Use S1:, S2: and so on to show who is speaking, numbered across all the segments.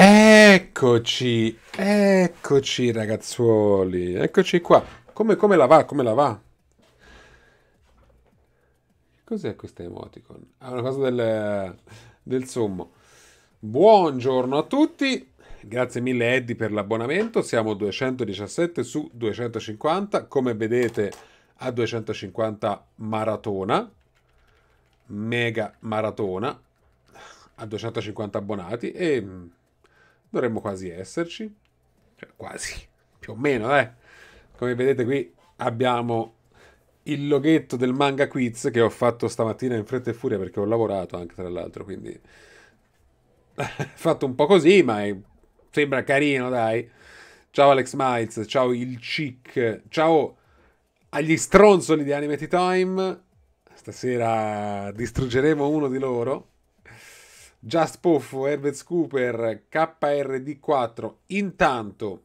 S1: Eccoci, eccoci ragazzuoli, eccoci qua. Come, come, la va? Come la va? Cos'è questa emoticon? È una cosa del, del sommo. Buongiorno a tutti, grazie mille Eddie per l'abbonamento, siamo 217 su 250, come vedete a 250 maratona, mega maratona, a 250 abbonati e mm, dovremmo quasi esserci. Cioè, quasi, più o meno, eh. Come vedete qui abbiamo il loghetto del manga quiz che ho fatto stamattina in fretta e furia perché ho lavorato anche tra l'altro, quindi fatto un po' così, ma è... sembra carino, dai. Ciao Alex Miles, ciao il Chic, ciao agli stronzoli di Animated Time. Stasera distruggeremo uno di loro. Just Poffo, Herbert Cooper, KRD4. Intanto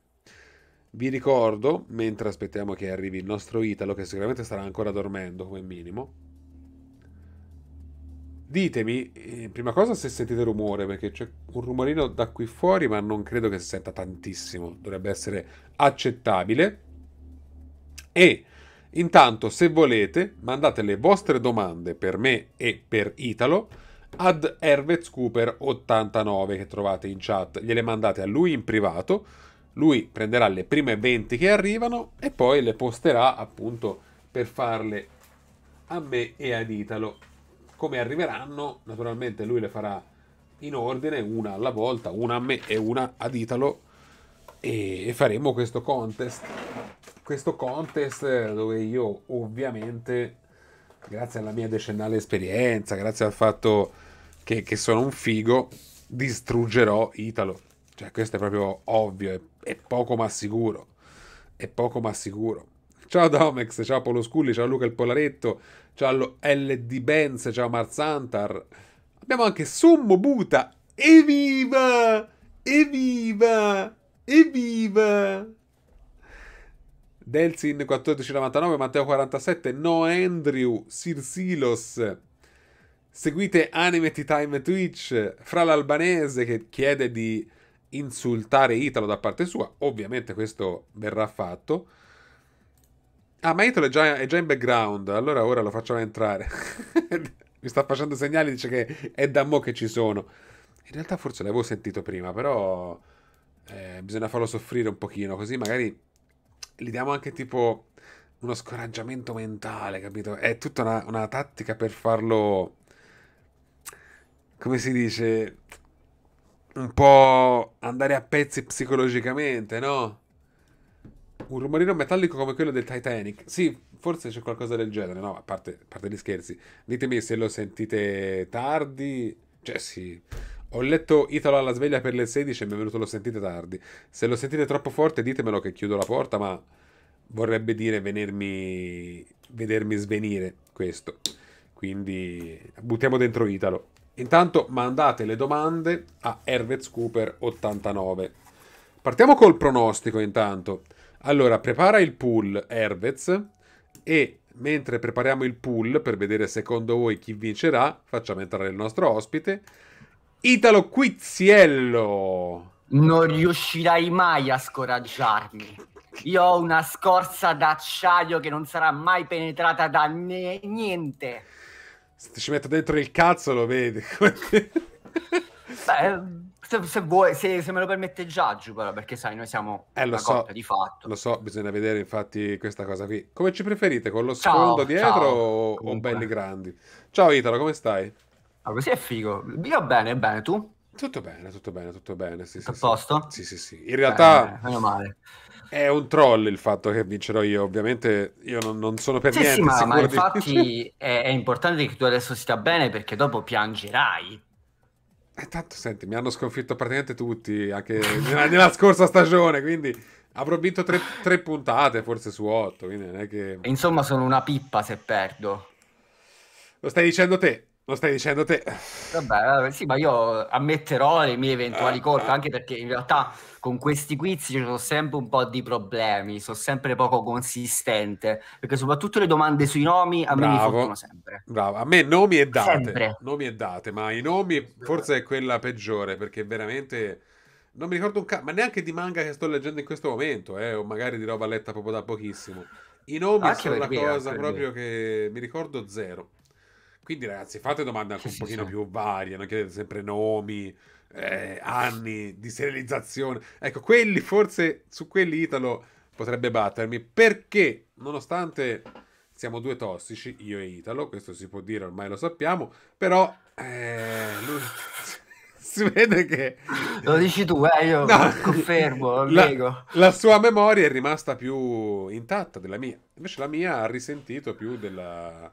S1: vi ricordo, mentre aspettiamo che arrivi il nostro Italo, che sicuramente starà ancora dormendo come minimo, ditemi, eh, prima cosa se sentite rumore, perché c'è un rumorino da qui fuori, ma non credo che si senta tantissimo, dovrebbe essere accettabile. E intanto, se volete, mandate le vostre domande per me e per Italo ad Hervez 89 che trovate in chat, gliele mandate a lui in privato, lui prenderà le prime 20 che arrivano e poi le posterà appunto per farle a me e ad Italo. Come arriveranno, naturalmente lui le farà in ordine, una alla volta, una a me e una ad Italo e faremo questo contest. Questo contest dove io ovviamente grazie alla mia decennale esperienza, grazie al fatto che, che sono un figo, distruggerò Italo. Cioè, questo è proprio ovvio, è, è poco ma sicuro. È poco ma sicuro. Ciao Domex, ciao Polo Sculli, ciao Luca il Polaretto, ciao LD Benz, ciao Marzantar. Abbiamo anche Summo Buta.
S2: Evviva!
S1: Evviva! Evviva! Delsin 1499, Matteo 47, No Andrew, Sirsilos. Seguite Anime Time Twitch, fra l'albanese che chiede di insultare Italo da parte sua, ovviamente questo verrà fatto. Ah, ma Italo è già, è già in background, allora ora lo facciamo entrare. Mi sta facendo segnali, dice che è da mo che ci sono. In realtà forse l'avevo sentito prima, però eh, bisogna farlo soffrire un pochino, così magari gli diamo anche tipo uno scoraggiamento mentale, capito? È tutta una, una tattica per farlo, come si dice, un po' andare a pezzi psicologicamente, no? Un rumorino metallico come quello del Titanic. Sì, forse c'è qualcosa del genere, no? A parte, a parte gli scherzi. Ditemi se lo sentite tardi. Cioè, sì ho letto Italo alla sveglia per le 16 e mi è venuto lo sentite tardi. Se lo sentite troppo forte ditemelo che chiudo la porta, ma vorrebbe dire venermi, vedermi svenire questo. Quindi buttiamo dentro Italo. Intanto mandate le domande a Hervez Cooper 89. Partiamo col pronostico intanto. Allora, prepara il pool Hervez e mentre prepariamo il pool per vedere secondo voi chi vincerà, facciamo entrare il nostro ospite
S2: Italo Quiziello. Non riuscirai mai a scoraggiarmi. Io ho una scorza d'acciaio che non sarà mai penetrata da ne- niente.
S1: Se ci metto dentro il cazzo lo vedi. Beh,
S2: se, se, vuoi, se, se, me lo permette Giaggio, però, perché sai, noi siamo eh, lo so, di fatto.
S1: Lo so, bisogna vedere infatti questa cosa qui. Come ci preferite, con lo sfondo ciao, dietro ciao, o, o belli grandi? Ciao Italo, come stai? Ah, così è figo. Io bene, bene, tu? Tutto bene, tutto bene, tutto bene. Sì,
S2: sì, a sì. posto? Sì, sì, sì. In realtà... Eh, meno male.
S1: È un troll il fatto che vincerò io, ovviamente io non, non sono per sì, niente. Sì, ma, ma infatti
S2: è, è, importante che tu adesso stia bene perché dopo piangerai. E eh,
S1: tanto senti, mi hanno sconfitto praticamente tutti, anche nella, nella scorsa stagione, quindi avrò vinto tre, tre puntate, forse su otto, quindi non è che... Insomma sono una pippa se perdo. Lo stai dicendo te. Lo stai dicendo te.
S2: Vabbè, sì, ma io ammetterò le mie eventuali ah, colpe, ah. anche perché in realtà con questi quiz ci sono sempre un po' di problemi, sono sempre poco consistente, perché soprattutto le domande sui nomi a Bravo. me mi fottono sempre. Bravo, a me nomi e date, sempre. nomi e date, ma i nomi forse è quella
S1: peggiore, perché veramente non mi ricordo un caso, ma neanche di manga che sto leggendo in questo momento, eh, o magari di roba letta proprio da pochissimo. I nomi anche sono una cosa proprio che mi ricordo zero. Quindi, ragazzi, fate domande anche un sì, pochino sì. più varie, non chiedete sempre nomi, eh, anni di serializzazione. Ecco, quelli forse su quelli Italo potrebbe battermi perché, nonostante siamo due tossici, io e Italo, questo si può dire, ormai lo sappiamo, però eh, lui... si vede che... Lo dici tu, eh, io no. confermo, la, la, sua memoria è rimasta più intatta della mia, invece la mia ha risentito più della,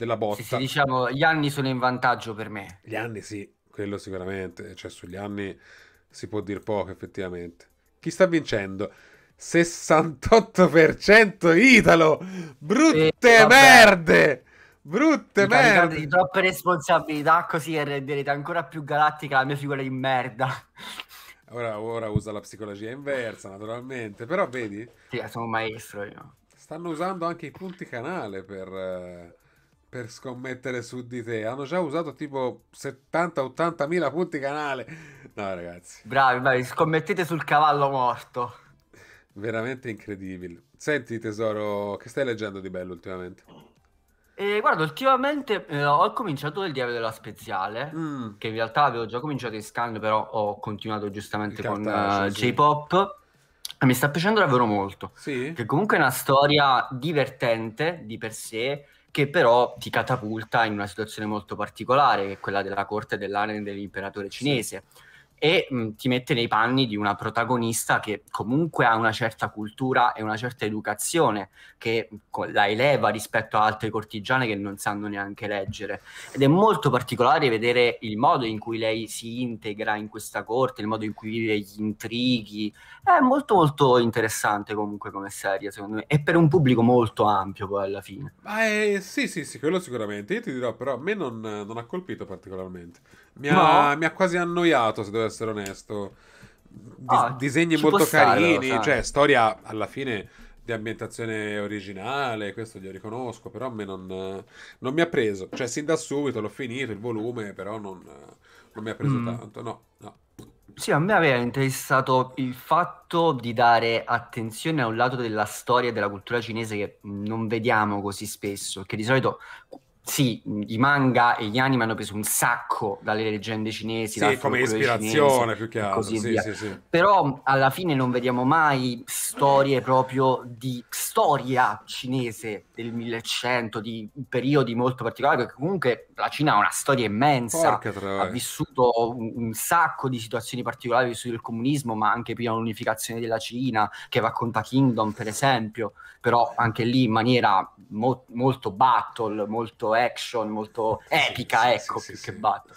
S1: della botta. Sì, sì,
S2: diciamo, gli anni sono in vantaggio per me. Gli anni
S1: sì, quello sicuramente, cioè sugli anni si può dire poco effettivamente. Chi sta vincendo? 68% Italo! Brutte eh, merde!
S2: Brutte merde! Di troppe responsabilità così e renderete ancora più galattica la mia figura di merda.
S1: Ora, ora usa la psicologia inversa, naturalmente, però vedi... Sì, sono un maestro io. Stanno usando anche i punti canale per... Eh, per scommettere su di te. Hanno già usato tipo 70-80 mila punti
S2: canale. No, ragazzi. Bravi, bravi, scommettete sul cavallo morto.
S1: Veramente incredibile. Senti, tesoro, che stai leggendo di bello ultimamente?
S2: Eh, guarda, ultimamente eh, ho cominciato il diario della speziale, mm. che in realtà avevo già cominciato in scan, però ho continuato giustamente il con uh, J-Pop. Mi sta piacendo davvero molto. Sì. Che comunque è una storia divertente di per sé, che però ti catapulta in una situazione molto particolare, che è quella della corte dell'Aren dell'imperatore cinese. Sì e mh, ti mette nei panni di una protagonista che comunque ha una certa cultura e una certa educazione che la eleva rispetto a altre cortigiane che non sanno neanche leggere ed è molto particolare vedere il modo in cui lei si integra in questa corte, il modo in cui vive gli intrighi, è molto molto interessante comunque come serie secondo me e per un pubblico molto ampio poi alla fine.
S1: Eh, sì sì sì quello sicuramente, io ti dirò però a me non, non ha colpito particolarmente. Mi ha, no. mi ha quasi annoiato, se devo essere onesto. Dis- ah, disegni molto carini, stare, cioè storia alla fine di ambientazione originale, questo glielo riconosco, però a me non, non, mi ha preso. Cioè, sin da subito l'ho finito, il volume, però non, non mi ha preso mm. tanto, no, no.
S2: Sì, a me aveva interessato il fatto di dare attenzione a un lato della storia e della cultura cinese che non vediamo così spesso, che di solito sì, i manga e gli anime hanno preso un sacco dalle leggende cinesi, sì, come ispirazione cinese, più che altro, sì, sì, sì. però alla fine non vediamo mai storie proprio di storia cinese del 1100, di periodi molto particolari, perché comunque la Cina ha una storia immensa, ha vissuto un, un, sacco di situazioni particolari, ha vissuto il comunismo, ma anche prima l'unificazione della Cina, che racconta Kingdom per esempio, però anche lì in maniera mo- molto battle, molto action, molto epica, ecco, sì, sì, più che battle.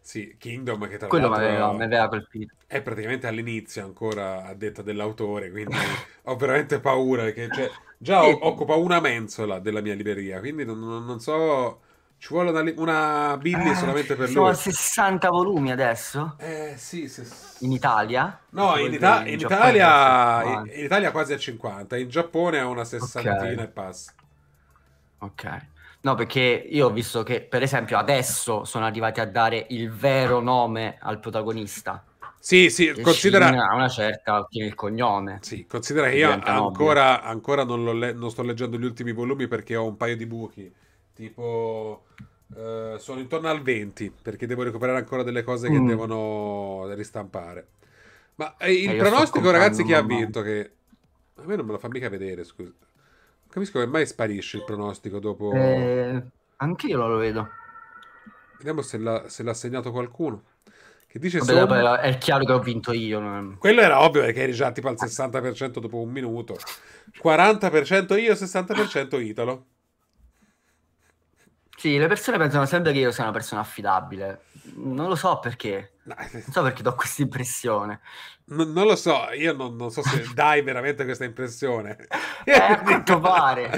S2: Sì, Kingdom che tra Quello l'altro mi aveva
S1: colpito. È praticamente all'inizio ancora a detta dell'autore, quindi ho veramente paura che cioè, già ho, occupa una mensola della mia libreria, quindi non, non so ci vuole una, una Billy eh, solamente per lui. Sono
S2: 60 volumi adesso? Eh sì, se... in Italia? No, in, Ita- in, Italia, in, Italia quasi a 50, in Giappone a una sessantina okay. e
S1: passa. Ok.
S2: No, perché io ho visto che, per esempio, adesso sono arrivati a dare il vero nome al protagonista. Sì, sì, e considera... Shin ha una certa il cognome. Sì, considera che io ancora,
S1: ancora non, le... non, sto leggendo gli ultimi volumi perché ho un paio di buchi. Tipo, eh, sono intorno al 20 perché devo recuperare ancora delle cose che mm. devono ristampare. Ma eh, il eh, pronostico, ragazzi, chi ha vinto? Che... A me non me lo fa mica vedere, scusa. Capisco che mai sparisce il pronostico dopo... Eh, anch'io lo vedo. Vediamo se, l'ha, se l'ha segnato qualcuno. Che dice Vabbè, somma... vabbè
S2: è chiaro che ho vinto io. No?
S1: Quello era ovvio perché eri già tipo al 60% dopo un minuto. 40% io, 60% Italo.
S2: Sì, le persone pensano sempre che io sia una persona affidabile. Non lo so perché. Non so perché do questa impressione. No, non lo so, io non, non, so se dai veramente
S1: questa impressione. Eh, a quanto pare.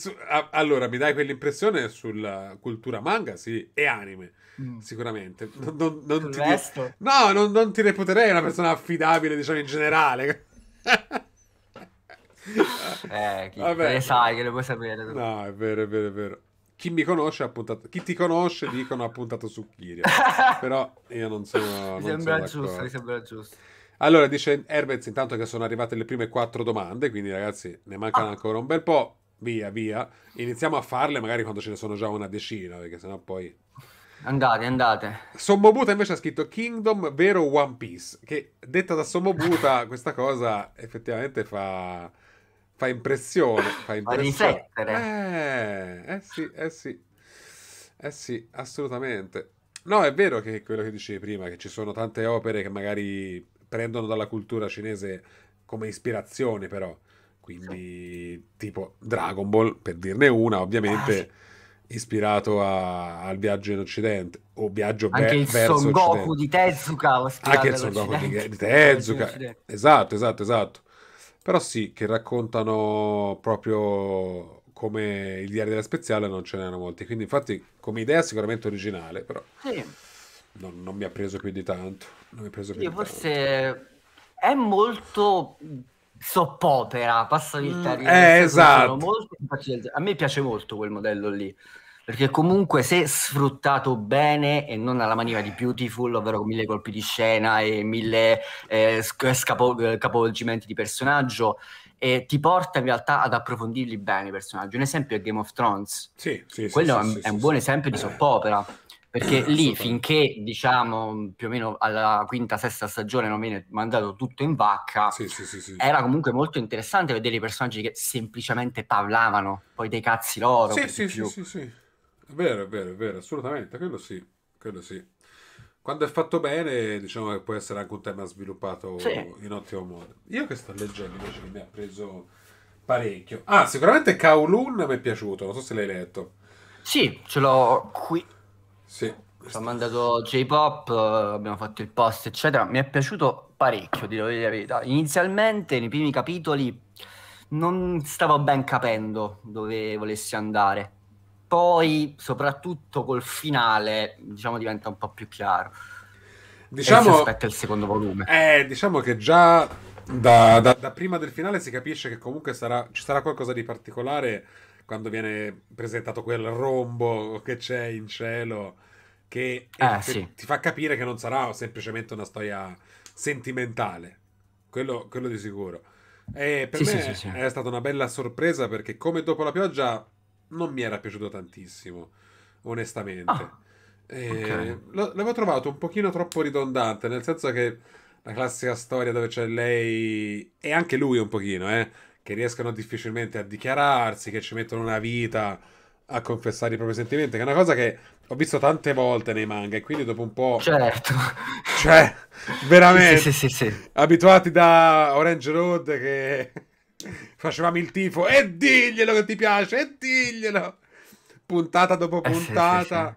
S1: allora, mi dai quell'impressione sulla cultura manga, sì, e anime, mm. sicuramente. Non, non ti, resto? No, non, ti reputerei una persona affidabile, diciamo, in generale.
S2: eh, chi, Vabbè. le sai, che lo puoi sapere. Tu. No,
S1: è vero, è vero, è vero chi mi conosce ha puntato, chi ti conosce dicono ha puntato su Kiria. Però io non sono. Mi non sembra giusto, mi sembra giusto. Allora dice Herbert intanto che sono arrivate le prime quattro domande, quindi ragazzi ne mancano ah. ancora un bel po'. Via, via. Iniziamo a farle magari quando ce ne sono già una decina, perché sennò poi... Andate, andate. Sommobuta invece ha scritto Kingdom vero One Piece, che detta da Sommobuta questa cosa effettivamente fa Fa impressione, fa impressione. Eh, eh sì, eh sì. Eh sì, assolutamente. No, è vero che quello che dicevi prima, che ci sono tante opere che magari prendono dalla cultura cinese come ispirazione, però. Quindi, sì. tipo Dragon Ball, per dirne una, ovviamente ah, sì. ispirato a, al viaggio in Occidente, o viaggio Anche il Son Goku di
S2: Tezuka. Anche il Son Goku di Tezuka.
S1: Esatto, esatto, esatto. Però sì, che raccontano proprio come il diario della Speziale non ce n'erano molti. Quindi infatti come idea sicuramente originale, però sì. non, non, mi ha preso più di
S2: tanto. Non mi ha preso più sì, di forse tanto. è molto soppopera, passami il termine. Mm, eh, esatto. Molto... A me piace molto quel modello lì perché comunque se sfruttato bene e non alla maniera di Beautiful, ovvero con mille colpi di scena e mille eh, eh scapo- eh, capovolgimenti di personaggio, eh, ti porta in realtà ad approfondirli bene i personaggi. Un esempio è Game of Thrones. Sì, sì, Quello sì, è, sì, è, un buon esempio di soppopera.
S1: Perché lì
S2: finché diciamo più o meno alla quinta, sesta stagione non viene mandato tutto in vacca, sì, sì, sì, era comunque molto interessante vedere i personaggi che semplicemente parlavano poi dei cazzi loro. Sì, sì, sì,
S1: sì. È vero, è vero, è vero, assolutamente, quello sì, quello sì. Quando è fatto bene, diciamo che può essere anche un tema sviluppato sì. in ottimo modo. Io che sto leggendo invece che mi ha preso parecchio. Ah, sicuramente Kowloon mi è piaciuto, non so se l'hai letto.
S2: Sì, ce l'ho qui. Sì. Ci ha mandato J-Pop, abbiamo fatto il post, eccetera. Mi è piaciuto parecchio, devo dire la verità. Inizialmente, nei primi capitoli, non stavo ben capendo dove volessi andare poi, soprattutto col finale, diciamo, diventa un po' più chiaro. Diciamo, e si aspetta il secondo volume. Eh, diciamo che già
S1: da, da, da, prima del finale si capisce che comunque sarà, ci sarà qualcosa di particolare quando viene presentato quel rombo che c'è in cielo che eh, eh sì. ti fa capire che non sarà semplicemente una storia sentimentale, quello, quello di sicuro. E eh, per sì, me sì, è stata una bella sorpresa perché come dopo la pioggia non mi era piaciuto tantissimo, onestamente. Ah, okay. L'avevo trovato un pochino troppo ridondante, nel senso che la classica storia dove c'è lei e anche lui un pochino, eh, che riescono difficilmente a dichiararsi, che ci mettono una vita a confessare i propri sentimenti, che è una cosa che ho visto tante volte nei manga e quindi dopo un po'... Certo.
S2: Cioè, veramente... sì, sì, sì,
S1: abituati da Orange Road che... Facevamo il tifo e diglielo che ti piace, e diglielo. Puntata dopo
S2: eh puntata.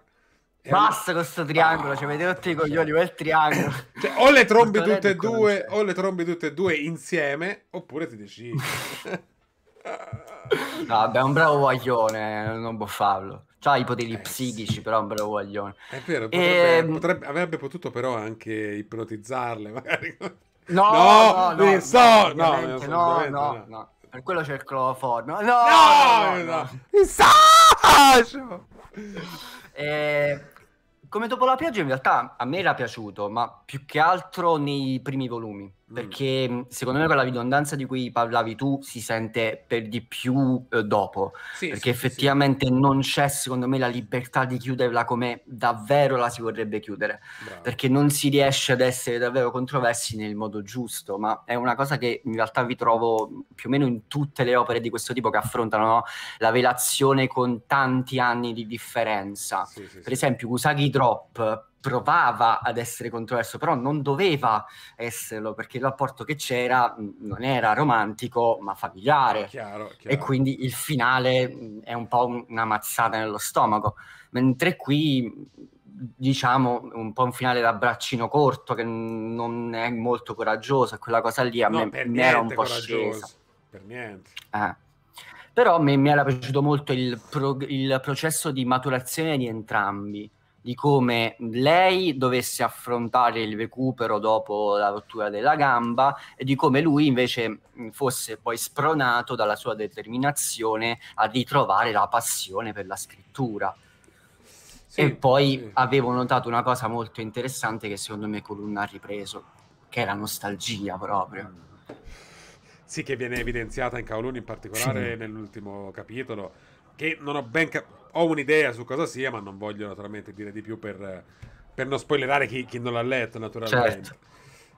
S2: Eh, Basta con questo triangolo, ah, ci cioè, avete tutti i coglioni quel triangolo. Cioè, o le trombi tutte
S1: e due, o le trombi tutte e due insieme, oppure ti decidi.
S2: no, beh, un bravo guaglione, non può farlo. ha i poteri eh, psichici, sì. però è un bravo guaglione.
S1: È vero, potrebbe, e... Ehm,
S2: potrebbe, avrebbe potuto però anche
S1: ipnotizzarle, magari. No, no, no, no, so, no, no, eh, no, no,
S2: no. Per quello c'è il cloroforno. No, no, no. no. no. eh, come dopo la pioggia in realtà a me era piaciuto, ma più che altro nei primi volumi. Mm. perché mm, secondo me quella ridondanza di cui parlavi tu si sente per di più eh, dopo, sì, perché sì, effettivamente sì. non c'è secondo me la libertà di chiuderla come davvero la si vorrebbe chiudere, Bravo. perché non si riesce ad essere davvero controversi nel modo giusto, ma è una cosa che in realtà vi trovo mm, più o meno in tutte le opere di questo tipo che affrontano la velazione con tanti anni di differenza. sì, per esempio, Usagi Drop provava ad essere controverso, però non doveva esserlo perché il rapporto che c'era mm, non era romantico ma familiare chiaro, chiaro. e quindi il finale mm, è un po' una mazzata nello stomaco, mentre qui mm, diciamo un po' un finale da braccino corto che non è molto coraggioso, quella cosa lì a no, me, me era un po' scesa. Per niente. Eh però mi, mi, era piaciuto molto il, pro, il, processo di maturazione di entrambi di come lei dovesse affrontare il recupero dopo la rottura della gamba e di come lui invece fosse poi spronato dalla sua determinazione a ritrovare la passione per la scrittura. Sì, e poi sì. avevo notato una cosa molto interessante che secondo me Columna ha ripreso, che è la nostalgia proprio. Sì, che viene
S1: evidenziata in Kaolun in particolare sì. nell'ultimo capitolo, che non ho ben capito ho un'idea su cosa sia, ma non voglio naturalmente dire di più per, per non spoilerare chi, chi, non l'ha letto, naturalmente. Certo.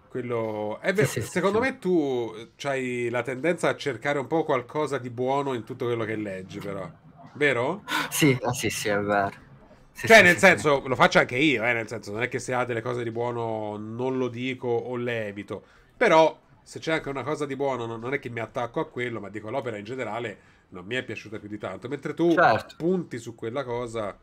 S1: Quello... Eh beh, sì, sì, secondo sì. me tu hai la tendenza a cercare un po' qualcosa di buono in tutto quello che leggi, però. Vero? Sì, ah, sì,
S2: sì, è vero.
S1: Sì, cioè, sì, nel sì, senso, lo faccio anche io, eh, nel senso, non è che se ha delle cose di buono non lo dico o le evito. Però, se c'è anche una cosa di buono, non è che mi attacco a quello, ma dico l'opera in generale non mi è piaciuta più di tanto. Mentre tu certo. punti su quella
S2: cosa.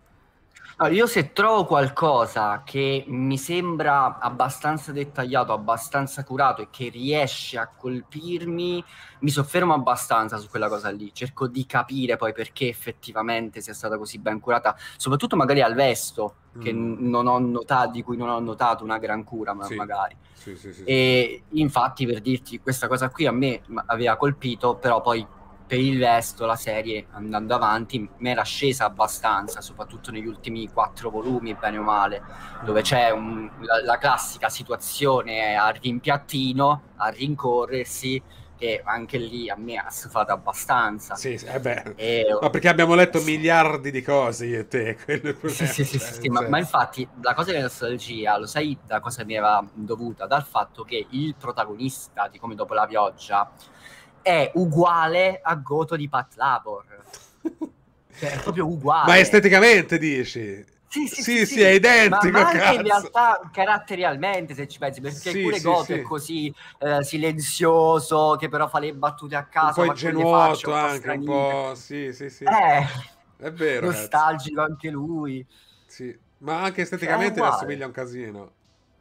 S2: Allora, io se trovo qualcosa che mi sembra abbastanza dettagliato, abbastanza curato e che riesce a colpirmi, mi soffermo abbastanza su quella cosa lì. Cerco di capire poi perché effettivamente sia stata così ben curata, soprattutto magari al resto mm. notato, di cui non ho notato una gran cura, ma sì. magari. Sì, sì, e infatti per dirti questa cosa qui a me aveva colpito, però poi per il resto la serie andando avanti mi era scesa abbastanza, soprattutto negli ultimi quattro volumi, bene o male, dove c'è un, la, la, classica situazione a rimpiattino, a rincorrersi, che anche lì a me ha stufato abbastanza. Sì, sì eh beh. E, ma
S1: perché abbiamo letto sì. miliardi di cose io e te. sì, sì, sì, sì, cioè, sì ma, ma,
S2: infatti la cosa della nostalgia, lo sai da cosa mi era dovuta? Dal fatto che il protagonista di Come dopo la pioggia è uguale a Goto di Pat Labor. cioè, è proprio uguale. Ma
S1: esteticamente dici? Sì sì, sì, sì, sì, è identico. Ma, ma anche in
S2: realtà caratterialmente, se ci pensi, perché sì, pure Goto è così eh, silenzioso, che però fa le battute a casa. Poi genuoto anche, un po'. Sì, sì, sì. Eh, è vero. Nostalgico
S1: cazzo. anche lui. Sì, ma anche cioè, esteticamente cioè, ne assomiglia
S2: un casino.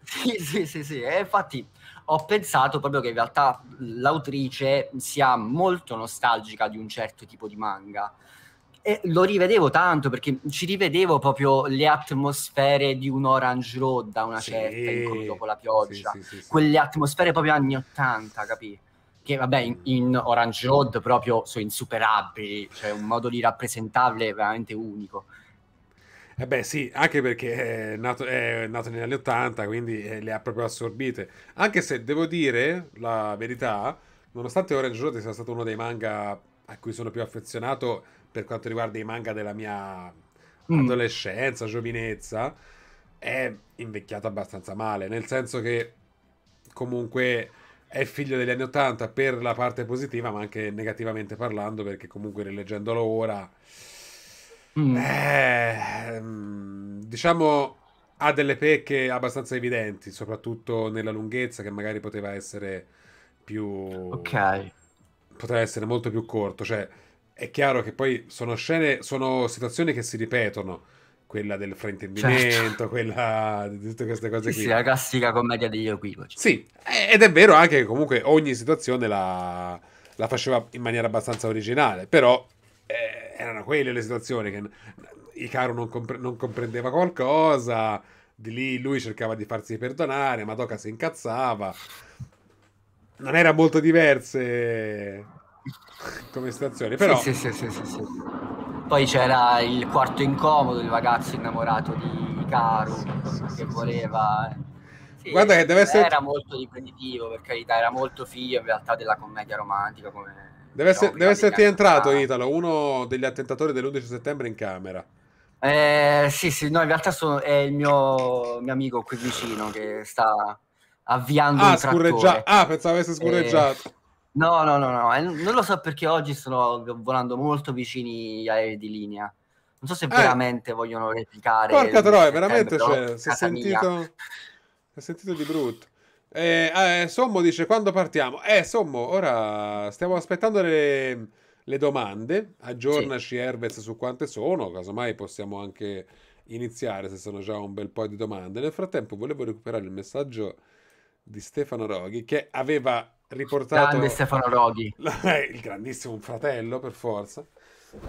S2: Sì, sì, sì, sì. E eh, infatti ho pensato proprio che in realtà l'autrice sia molto nostalgica di un certo tipo di manga. E lo rivedevo tanto perché ci rivedevo proprio le atmosfere di un Orange Road da una sì. certa, in come dopo la pioggia, sì, sì, quelle atmosfere proprio anni 80, capì? Che vabbè, in, in Orange Road proprio sono insuperabili, cioè un modo di rappresentarle veramente unico.
S1: Eh beh sì, anche perché è nato,
S2: è nato negli anni Ottanta, quindi eh, le ha
S1: proprio assorbite. Anche se devo dire la verità, nonostante Orange Road sia stato uno dei manga a cui sono più affezionato per quanto riguarda i manga della mia mm. adolescenza, giovinezza, è invecchiato abbastanza male, nel senso che comunque è figlio degli anni Ottanta per la parte positiva, ma anche negativamente parlando, perché comunque rileggendolo ora Mm. Eh, ehm, diciamo ha delle pecche abbastanza evidenti, soprattutto nella lunghezza che magari poteva essere più... Ok. Poteva essere molto più corto, cioè è chiaro che poi sono scene, sono situazioni che si ripetono, quella del fraintendimento, certo. quella di tutte queste cose sì, qui. Sì, la classica
S2: commedia degli equivoci. Sì,
S1: ed è vero anche che comunque ogni situazione la, la faceva in maniera abbastanza originale, però eh, erano quelle le situazioni che Icaro non, compre- non, comprendeva qualcosa, di lì lui cercava di farsi perdonare, Madoka si incazzava. Non era molto diverse
S2: come situazione, però... Sì, sì, sì, sì, sì. Poi c'era il quarto incomodo, il ragazzo innamorato di Icaro che voleva... Eh. Sì, Guarda che deve essere... Era molto riprenditivo, per carità, era molto figlio in realtà della commedia romantica come
S1: Deve, se, deve esserti entrato in Italo uno degli attentatori
S2: dell'11 settembre in camera. Eh, sì, sì, no, in realtà sono, è il mio, mio amico qui vicino che sta avviando ah, un scorreggia- Ah,
S1: pensavo avesse scorreggiato.
S2: Eh, no, no, no, no, eh, non lo so perché oggi sto volando molto vicini agli aerei di linea. Non so se eh. veramente vogliono replicare. Porca troia, veramente c'è. Si è sentito, si
S1: è sentito di brutto. Eh, eh, Sommo dice quando partiamo? Eh, Sommo, ora stiamo aspettando le, le domande. Aggiornaci, sì. Herbez, su quante sono. Casomai possiamo anche iniziare se sono già un bel po' di domande. Nel frattempo, volevo recuperare il messaggio di Stefano Roghi che aveva riportato. Grande Stefano Roghi, eh, il grandissimo fratello, per forza.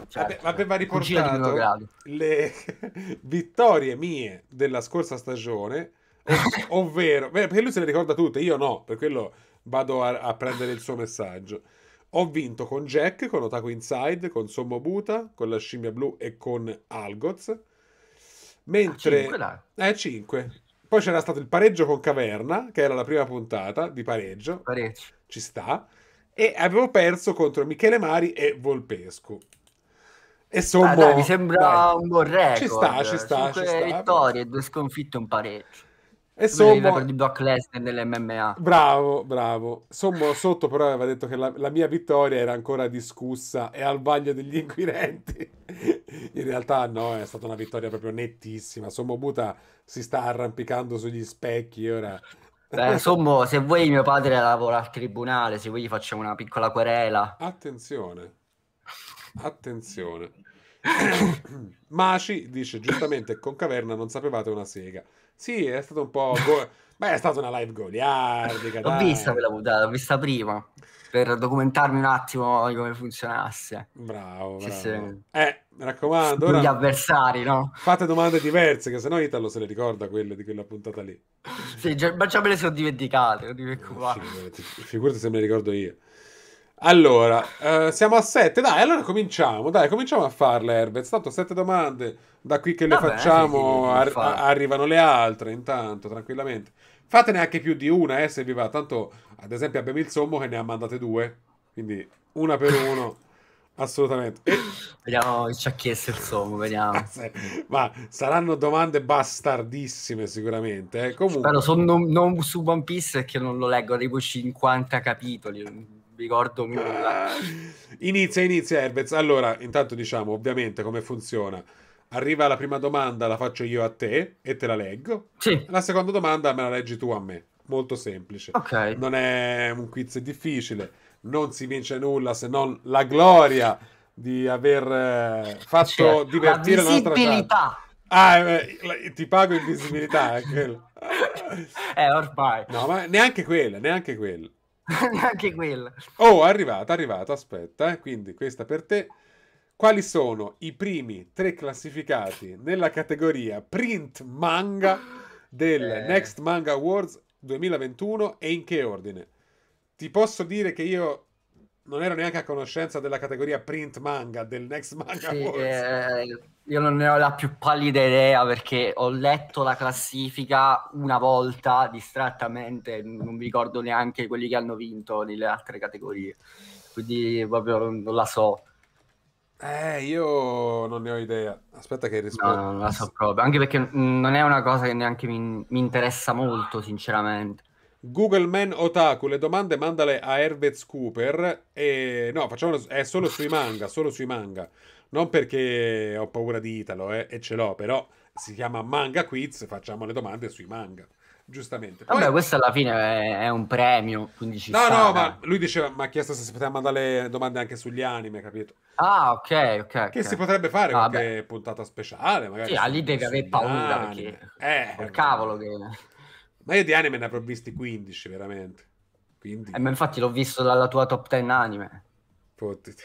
S2: Certo, aveva riportato
S1: le vittorie mie della scorsa stagione ovvero, beh, perché lui se le ricorda tutte, io no, per quello vado a, a prendere il suo messaggio. Ho vinto con Jack, con Otaku Inside, con Sommo Buta, con la scimmia blu e con Algoz. Mentre... Ah, 5, eh, 5. Poi c'era stato il pareggio con Caverna, che era la prima puntata di pareggio. Pareggio. Ci sta. E avevo perso contro Michele Mari e Volpescu. E sommo... Ah, dai, mi sembra dai. un buon record. Ci sta, ci sta. Ci sta.
S2: vittorie, due sconfitte, un pareggio. E Sommo... di Brock Lesnar nell'MMA.
S1: Bravo, bravo. Sommo sotto però aveva detto che la, la, mia vittoria era ancora discussa e al vaglio degli inquirenti. In realtà no, è stata una vittoria proprio nettissima. Sommo Buta si sta arrampicando sugli specchi ora.
S2: Beh, Sommo, se vuoi mio padre lavora al tribunale, se vuoi gli facciamo una piccola querela.
S1: Attenzione. Attenzione. Maci dice giustamente con Caverna non sapevate una sega. Sì, è stato un po'... Go- Beh, è stata
S2: una live goliardica. L'ho dai. vista quella puntata, l'ho vista prima per documentarmi un attimo di come funzionasse. Bravo, bravo. Se... Eh, mi raccomando. Ora... Gli avversari, no?
S1: Fate domande diverse, che sennò Italo se le ricorda quelle di quella puntata lì.
S2: sì, già, ma già me le sono dimenticate, non ti preoccupare. figurati
S1: se me le ricordo io. Allora, eh, siamo a sette, Dai, allora cominciamo. Dai, cominciamo a farle, Herbert. Tanto sette domande. Da qui che le Vabbè, facciamo, ar- fa. arrivano le altre. Intanto, tranquillamente. Fatene anche più di una, eh, se vi va. Tanto, ad esempio, abbiamo il sommo che ne ha mandate due. Quindi, una per uno. Assolutamente.
S2: Vediamo ci ha chiesto il sommo, vediamo.
S1: Ma saranno domande bastardissime sicuramente. Eh. Comunque... Spero sono
S2: non, su One Piece che non lo leggo, arrivo 50 capitoli ricordo nulla.
S1: Eh, inizia, inizia Herbez. Allora, intanto diciamo ovviamente come funziona. Arriva la prima domanda, la faccio io a te e te la leggo. Sì. La seconda domanda me la leggi tu a me. Molto semplice. Ok. Non è un quiz difficile, non si vince nulla se non la gloria di aver eh, fatto cioè, divertire la, nostra chat. Ah, eh, ti pago invisibilità. Eh, eh, ormai. No, ma neanche quella, neanche quella. Neanche quella. Oh, arrivata, arrivata, aspetta. Eh. Quindi questa per te. Quali sono i primi tre classificati nella categoria print manga del eh. Next Manga Awards 2021 e in che ordine? Ti posso dire che io non ero neanche a conoscenza della categoria print manga, del next manga. Sì, eh,
S2: io non ne ho la più pallida idea perché ho letto la classifica una volta distrattamente, non mi ricordo neanche quelli che hanno vinto nelle altre categorie, quindi proprio non la so. Eh,
S1: io non ne ho
S2: idea. Aspetta che
S1: rispondo. No, non la so proprio, anche perché
S2: non è una cosa che neanche mi, mi interessa molto, sinceramente.
S1: Google Man Otaku, le domande mandale a Hervez Cooper. E no, facciamo è solo sui manga, solo sui manga. Non perché ho paura di Italo, eh, e ce l'ho, però si chiama Manga Quiz, facciamo le domande sui manga. Giustamente. Poi... Vabbè,
S2: questo alla fine è, un premio, quindi No, sta, no, eh. ma
S1: lui diceva, mi ha chiesto se si poteva mandare domande anche sugli anime, capito? Ah, ok, ok. Che okay. si potrebbe fare ah, qualche vabbè. puntata speciale, magari. Sì, lì deve avere paura, anime.
S2: perché... Eh. Cavolo che... Ma io di anime ne avrò visti 15, veramente. Quindi... Eh, ma infatti l'ho visto dalla tua top 10 anime.
S1: Fottiti.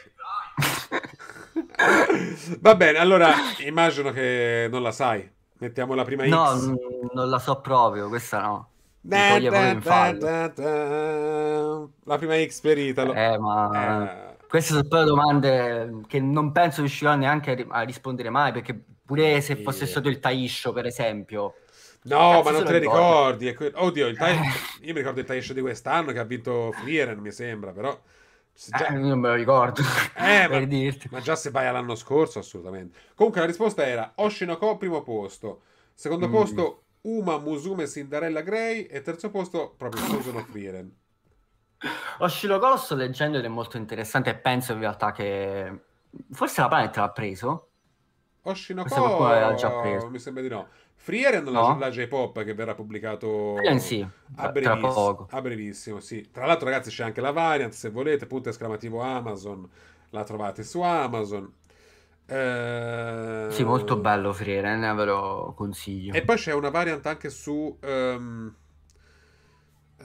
S1: Va bene, allora immagino che non la sai. Mettiamo la prima no, X. No,
S2: non la so proprio, questa no.
S1: Da, da, da, la prima X per Italo. Eh, ma...
S2: Eh. Queste sono poi domande che non penso riuscirò neanche a, rispondere mai, perché pure se fosse stato il Taisho, per esempio, No, ma non te le ricordi.
S1: Que... Oddio, il Thai... Eh. io mi ricordo il Thai di quest'anno che ha vinto Flieren, mi sembra, però... Già... Eh, non me lo ricordo, eh, ma... ma, già se vai all'anno scorso, assolutamente. Comunque la risposta era Oshinoko, primo posto. Secondo mm. posto, Uma Musume Cinderella Grey. E terzo
S2: posto, proprio Susan Flieren. Oshinoko lo sto leggendo ed è molto interessante e penso in realtà che... Forse la Planet l'ha preso. Oshinoko... Mi sembra di no. Frieren, no. la, J-Pop che verrà pubblicato Alien, eh, sì. a, brevissimo,
S1: a brevissimo sì. Tra l'altro ragazzi c'è anche la variant se volete, punto esclamativo Amazon, la trovate su Amazon. Eh... Sì, molto eh, bello Frieren, eh, ve
S2: lo consiglio. E poi
S1: c'è una variant anche su... Um...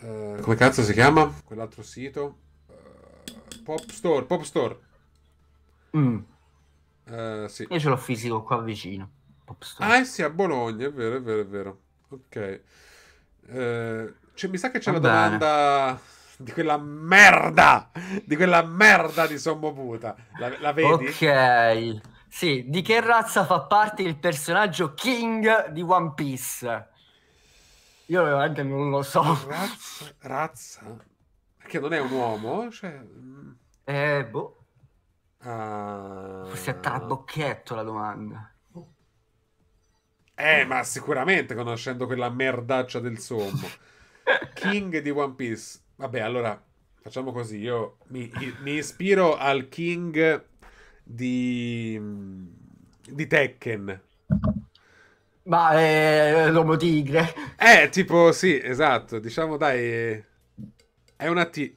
S1: Uh, come cazzo si chiama? Quell'altro sito? Uh, Pop Store, Pop Store. Mm. Uh, sì. Io ce l'ho fisico qua vicino. Pop Store. Ah, eh sì, a Bologna, è vero, è vero, è vero. Ok. Eh, cioè, mi sa che c'è Va la bene. domanda di quella merda, di quella merda di Sommoputa.
S2: La, la vedi? Ok. Sì, di che razza fa parte il personaggio King di One Piece? Io veramente non lo so. Razza? razza? Perché non è un uomo?
S1: Cioè... Mm.
S2: Eh, boh. Ah. Forse è trabocchetto la domanda.
S1: Eh, ma sicuramente conoscendo quella merdaccia del sommo. King di One Piece. Vabbè, allora facciamo così. Io mi, mi ispiro al King di, di Tekken.
S2: Ma è eh, l'uomo tigre.
S1: Eh, tipo, sì, esatto. Diciamo, dai, è un attimo.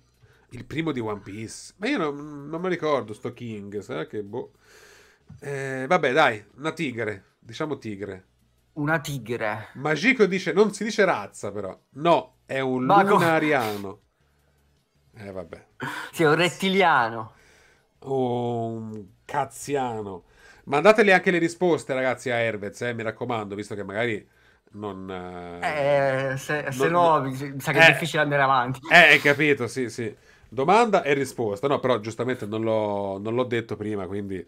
S1: Il primo di One Piece. Ma io non, non mi ricordo sto King. sai che boh. Eh, vabbè, dai, una tigre. Diciamo tigre. Una tigre. Magico dice, non si dice razza però. No, è un Ma lunariano. Eh vabbè.
S2: Sì, un rettiliano.
S1: Un cazziano. Mandateli anche le risposte ragazzi a Hervez, eh, mi raccomando, visto che magari non... Eh, eh se, non, se no non... mi sa che è eh. difficile andare avanti. Eh, capito, sì, sì. Domanda e risposta. No, però giustamente non l'ho, non l'ho detto prima, quindi...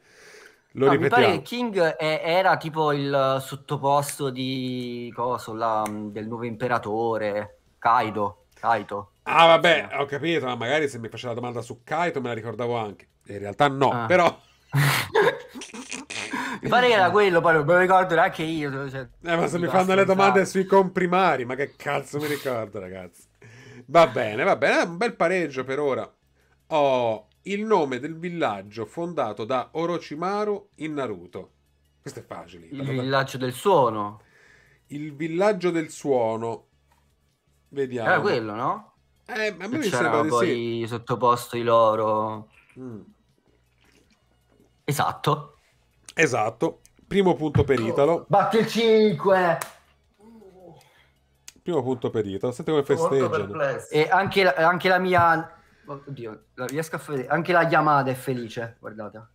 S1: Lo no, ripetiamo. mi pare che
S2: King è, era tipo il sottoposto di cosa, la, del nuovo imperatore, Kaido. Kaito. Ah, vabbè, ho capito, ma magari se mi faceva la domanda su Kaito me la ricordavo
S1: anche. In realtà no, ah. però...
S2: mi pare che era quello, poi non me lo ricordo neanche io. Cioè... cioè eh, ma se mi fanno le domande
S1: esatto. sui comprimari, ma che cazzo mi ricordo, ragazzi. Va bene, va bene, È un bel pareggio per ora. Oh, il nome del villaggio fondato da Orochimaru in Naruto. Questo è facile. Il
S2: villaggio del suono.
S1: Il villaggio del suono. Vediamo. Era quello, no?
S2: Eh, ma me mi sembra di poi sì. sottoposto i loro. Mm. Esatto. Esatto. Primo punto per Italo. Batte il 5!
S1: Primo punto per Italo. Senti come festeggiano.
S2: E anche, anche la mia Oddio, riesco a vedere. Anche la Yamada è felice, guardate.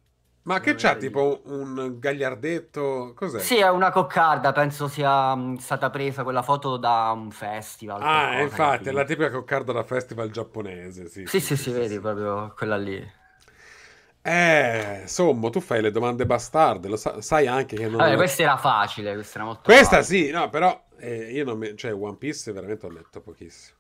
S1: Ma che c'ha tipo un gagliardetto? Cos'è? Sì, è
S2: una coccarda, penso sia mm, stata presa quella foto da un festival. Ah, infatti, è la
S1: tipica coccarda da festival giapponese. Sì, sì, sì, sì, sì, sì vedi proprio quella lì. Eh, insomma, tu fai le domande bastarde, lo sa- sai anche che non... Allora, questa era
S2: facile, questa era molto Questa
S1: facile. sì, no, però eh, io non mi... Cioè, One Piece veramente ho letto pochissimo.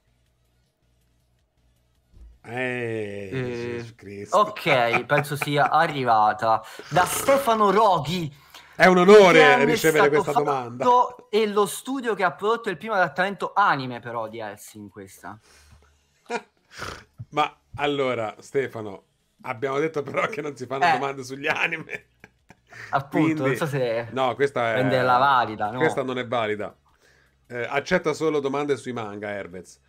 S2: Eh, eh, ok, penso sia arrivata da Stefano Roghi. È un onore ricevere questa domanda. E lo studio che ha prodotto il primo adattamento anime, però, di Helsinki. Questa.
S1: Ma allora, Stefano, abbiamo detto però che non si fanno eh. domande sugli anime.
S2: Appunto, Quindi, non so se
S1: no, questa è la valida. No? Questa non è valida. Eh, accetta solo domande sui manga, Herbez.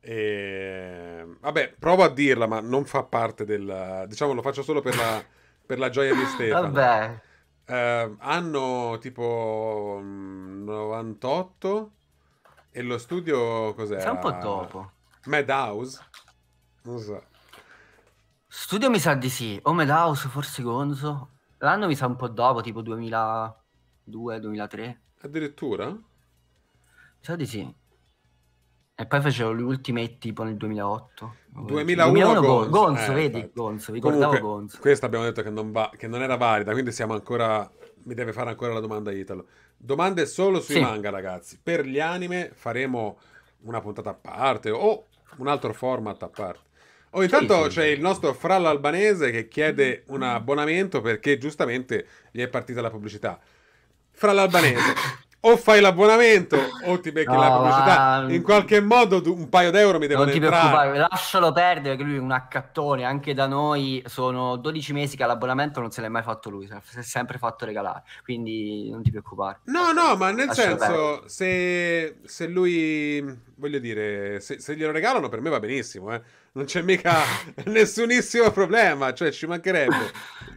S1: E... Ehm, vabbè, provo a dirla, ma non fa parte del... Diciamo, lo faccio solo per la, per la gioia di Stefano. Vabbè. Eh, anno tipo 98 mm, e lo studio cos'è? C'è un po' dopo.
S2: Madhouse? Non so. Studio mi sa di sì, o Madhouse, forse Gonzo. L'anno mi sa un po' dopo, tipo 2002-2003. Addirittura? Mi sa di sì. E poi facevo gli ultimi tipo nel 2008. 2001, 2001 Gonzo, Gonzo eh, vedi, infatti. Gonzo, ricordavo Comunque,
S1: Gonzo. Questa abbiamo detto che non, va, che non, era valida, quindi siamo ancora... Mi deve fare ancora la domanda Italo. Domande solo sui sì. manga, ragazzi. Per gli anime faremo una puntata a parte o un altro format a parte. Oh, intanto sì, sì, c'è il nostro Frallo Albanese che chiede un abbonamento perché giustamente gli è partita la pubblicità. Fra l'albanese, o fai l'abbonamento
S2: o ti becchi no, la pubblicità. Ma... In qualche modo un paio d'euro mi devono non entrare. Non ti preoccupare, lascialo perdere che lui è un accattone, anche da noi sono 12 mesi che l'abbonamento non se l'è mai fatto lui, si è sempre fatto regalare, quindi non ti preoccupare.
S1: No, no, ma nel senso, se, se, lui, voglio dire, se, se glielo regalano per me va benissimo, eh non c'è mica nessunissimo problema, cioè ci
S2: mancherebbe.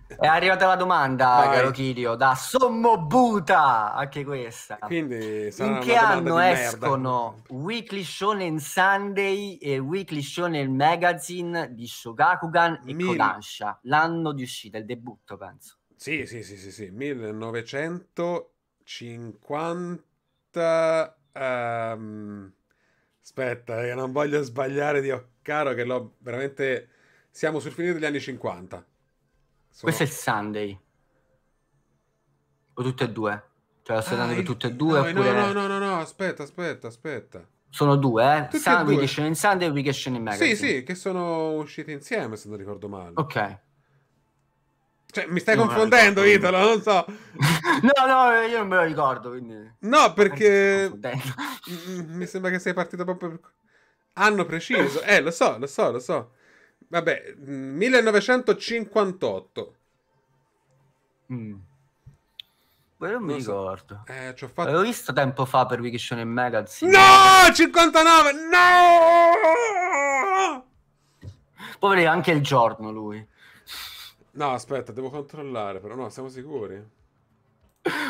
S2: È arrivata la domanda, Vai. caro Chilio, da Sommobuta, anche questa. Quindi In che anno escono merda. Weekly Shonen Sunday e Weekly Shonen Magazine di Shogakugan e Mil... Kodansha? L'anno di uscita, il debutto, penso.
S1: Sì, sì, sì, sì, sì. 1950... Um... Ehm, aspetta, io non voglio sbagliare, di Dio chiaro che l'ho veramente... Siamo sul finire degli anni 50. Sono...
S2: Questo è il Sunday. O tutte e due? Cioè, lo stai ah, dando il... tutte e due? No, oppure... no, no,
S1: no, no, aspetta, aspetta, aspetta.
S2: Sono due, eh? Tutti Sun, due. escono in Sunday e Week escono in Magazine. Sì,
S1: sì, che sono usciti insieme, se non ricordo male. Ok. Cioè, mi stai non confondendo, ricordo, Italo, non so. no, no, io non me lo ricordo, quindi... No, perché... mi sembra che sei partito proprio... Per... Anno preciso. Eh, lo so, lo so, lo so. Vabbè, 1958.
S2: Mm. Beh, mm. non mi non so. ricordo. Eh, ci ho fatto... L'ho visto tempo fa per Wikishon e Magazine.
S1: No! 59!
S2: No! Poi anche il giorno lui.
S1: No, aspetta, devo controllare, però no, siamo sicuri?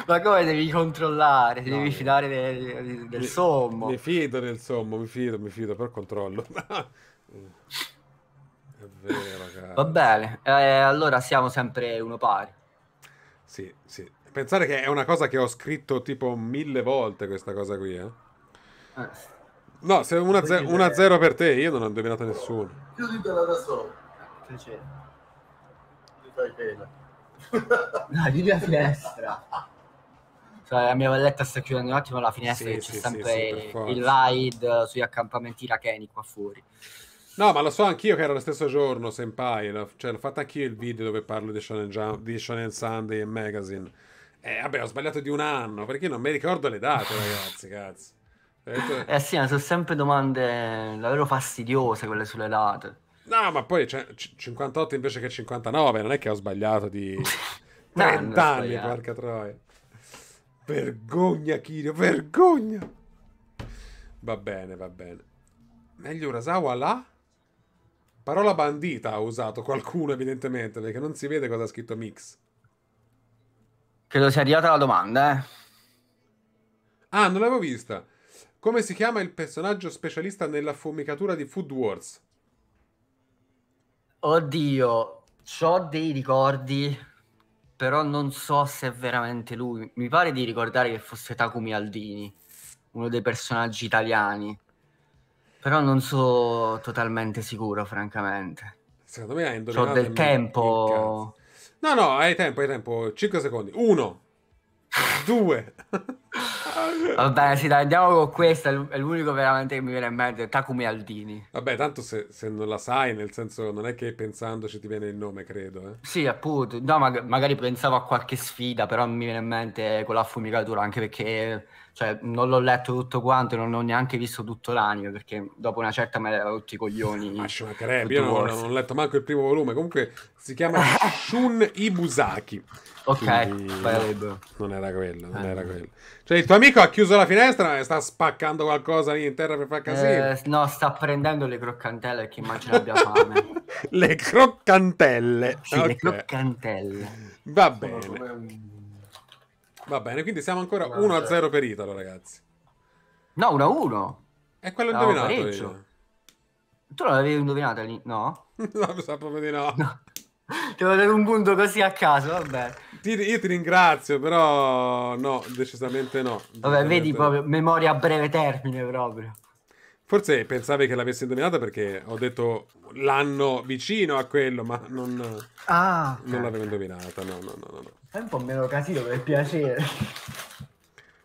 S1: Ma come devi
S2: controllare? no, devi fidare del, del, del mi, sommo.
S1: Mi fido del sommo, mi fido, mi fido, però controllo.
S2: È vero, cara. Va bene, eh, allora siamo sempre uno pari. Sì, sì. Pensare che è una cosa che ho scritto
S1: tipo mille volte questa cosa qui, eh? eh. No, se 1-0 per te, io non ho indovinato nessuno.
S2: la da solo. Eh, piacere. Mi fai pena. No, chiudi la finestra. Cioè, la mia valletta sta chiudendo un attimo la finestra, sì, che c'è sì, sempre sì, il ride eh, sugli accampamenti iracheni qua fuori. No, ma lo so anch'io che era lo stesso giorno, Senpai. L'ho, cioè, l'ho fatto anch'io il
S1: video dove parlo di Shonen, di Shonen Sunday e Magazine. Eh, vabbè, ho sbagliato di un anno, perché non mi ricordo le date, ragazzi, cazzo. Eh sì, ma sono sempre domande davvero fastidiose quelle sulle date. No, ma poi cioè, 58 invece che 59, non è che ho sbagliato di 30 anni, porca troia. Vergogna, Kirio, vergogna. Va bene, va bene. Meglio Urasawa là? Parola bandita ha usato qualcuno, evidentemente, perché non si vede cosa ha scritto Mix. Credo sia arrivata la domanda, eh. Ah, non l'avevo vista. Come si chiama il personaggio specialista nella
S2: fumicatura di Food Wars? Oddio, ho dei ricordi, però non so se è veramente lui. Mi pare di ricordare che fosse Takumi Aldini, uno dei personaggi italiani. Però non sono totalmente sicuro, francamente. Secondo me hai indovinato. Ho del tempo. No, no, hai tempo, hai tempo. 5 secondi. 1, 2,
S1: Va bene, sì, dai, andiamo con questo. È l'unico veramente che mi viene in mente. Takumi Aldini. Vabbè, tanto se, se, non la sai, nel senso, non è che pensandoci ti viene il nome, credo.
S2: Eh? Sì, appunto. No, ma, magari pensavo a qualche sfida, però mi viene in mente quella fumicatura, anche perché cioè, non l'ho letto tutto quanto, non ho neanche visto tutto l'anime, perché dopo una certa me l'ero tutti i coglioni. Ma crepi, io non, non, ho
S1: letto manco il primo volume. Comunque si chiama Shun Ibusaki. Ok, Quindi, non era quello, non eh. era quello. Cioè, il tuo amico ha chiuso la finestra e sta spaccando qualcosa lì in terra per far casino. Eh, no, sta
S2: prendendo le croccantelle che immagino abbia fame.
S1: le croccantelle. Sì, okay. le
S2: croccantelle. Va bene. Va bene, quindi siamo ancora
S1: 1-0
S2: per Italo, ragazzi. No, 1-1.
S1: È quello no, indovinato.
S2: Tu l'avevi indovinata lì, no?
S1: no, lo sa proprio di no. no.
S2: Ti avevo un punto così a caso, vabbè ti, io ti ringrazio, però no,
S1: decisamente no. Vabbè, vedi proprio
S2: memoria a breve termine proprio.
S1: Forse pensavi che l'avessi indovinata perché ho detto l'anno vicino a quello, ma non,
S2: ah, non l'avevo
S1: indovinata. No, no, no, no, no.
S2: È un po' meno casino per piacere.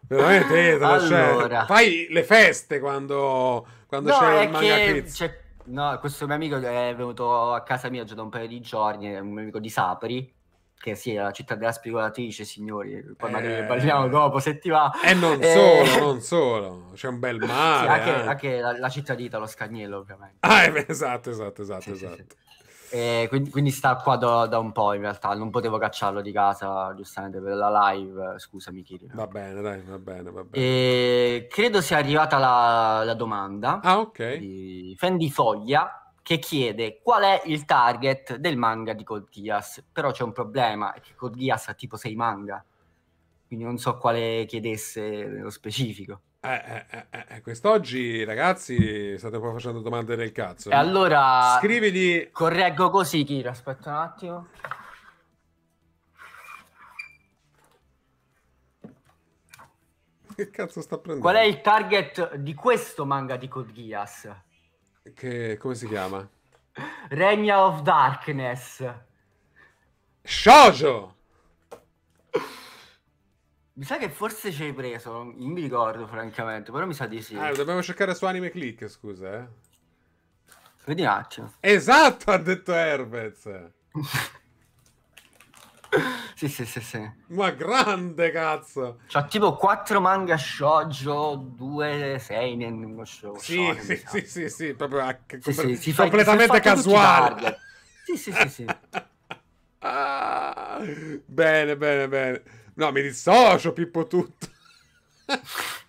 S1: Veramente, eh, allora. fai le feste quando, quando no, c'è il manga quiz.
S2: No, questo mio amico è venuto a casa mia già da un paio di giorni, è un mio amico di Sapri, che sì, è la città della speculatrice, signori, poi eh... magari ne eh. parliamo dopo se ti va. E eh, non e... Eh. solo, non solo, c'è un bel mare. Sì, anche, eh. anche la, la, città di Italo Scagnello, ovviamente. Ah, esatto, esatto, esatto, sì, esatto. Sì, quindi, quindi, sta qua da, da, un po' in realtà, non potevo cacciarlo di casa giustamente per la live, scusami Kiri. Va bene, dai, va bene, va bene. E credo sia arrivata la, la domanda. Ah, ok. Di Fendi Foglia che chiede qual è il target del manga di Cold Geass. Però c'è un problema, è che Cold Geass ha tipo 6 manga, quindi non so quale chiedesse nello specifico. Eh, eh, eh, quest'oggi,
S1: ragazzi, state poi facendo domande del cazzo. E allora
S2: scrivigli. Correggo così, Kira. Aspetta un attimo. Che cazzo sta prendendo? Qual è il target di questo manga di Code Geass?
S1: Che, come si chiama?
S2: Regna of Darkness.
S1: Shoujo!
S2: Mi sa che forse ci hai preso, non mi ricordo francamente, però mi sa di sì. Ah, dobbiamo cercare
S1: su Anime Click, scusa, eh.
S2: Vedi un attimo. Esatto, ha detto Herbez. sì, sì, sì, sì. Ma grande cazzo! C'ha tipo quattro manga shoujo, due seinen, uno show. Sì, shonen, sì, diciamo. sì, sì, sì, proprio a... Ah, sì, sì, si completamente si casuale. Sì, sì, sì, sì.
S1: ah, bene, bene, bene. No, mi dissocio, Pippo tutto.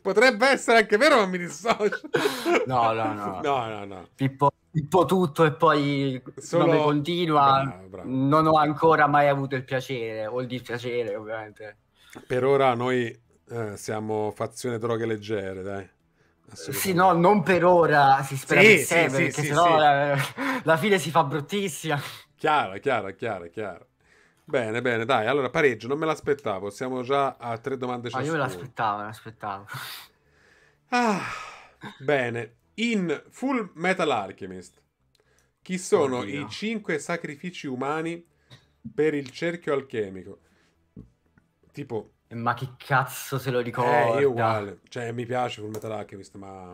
S1: Potrebbe essere anche vero, ma mi dissocio.
S2: No, no, no. no, no, no. Pippo, Pippo tutto e poi Solo... continua. Bravo, bravo. Non ho ancora mai avuto il piacere o il dispiacere, ovviamente. Per ora
S1: noi eh, siamo fazione droghe leggere, dai. Sì,
S2: no, non per ora, si spera sì, che sì, sempre, sì, perché sì, sennò sì. La, la fine si fa bruttissima.
S1: Chiaro, chiaro, chiaro, chiaro. Bene, bene, dai, allora pareggio, non me l'aspettavo, siamo già a tre domande ciascuno. Ah, ma io me
S2: l'aspettavo, me l'aspettavo.
S1: Ah, bene, in Full Metal Alchemist, chi sono Oddio. i cinque sacrifici umani per il cerchio alchemico? Tipo...
S2: Ma che cazzo se lo eh, ricorda? Eh, io uguale,
S1: cioè mi piace Full Metal Alchemist, ma...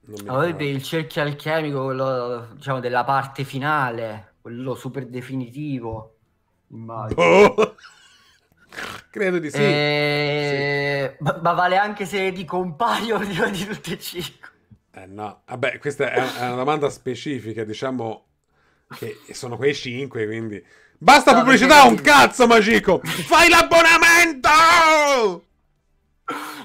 S2: Non mi allora, il cerchio alchemico, quello, diciamo, della parte finale quello super definitivo, immagino. Oh! Credo di sì. E... Eh, sì. Ma, ma, vale anche se dico un paio di, di tutti e cinque.
S1: Eh no, vabbè, questa è, è una domanda specifica, diciamo che sono quei cinque, quindi... Basta no, pubblicità, un cazzo, Magico! Fai
S2: l'abbonamento!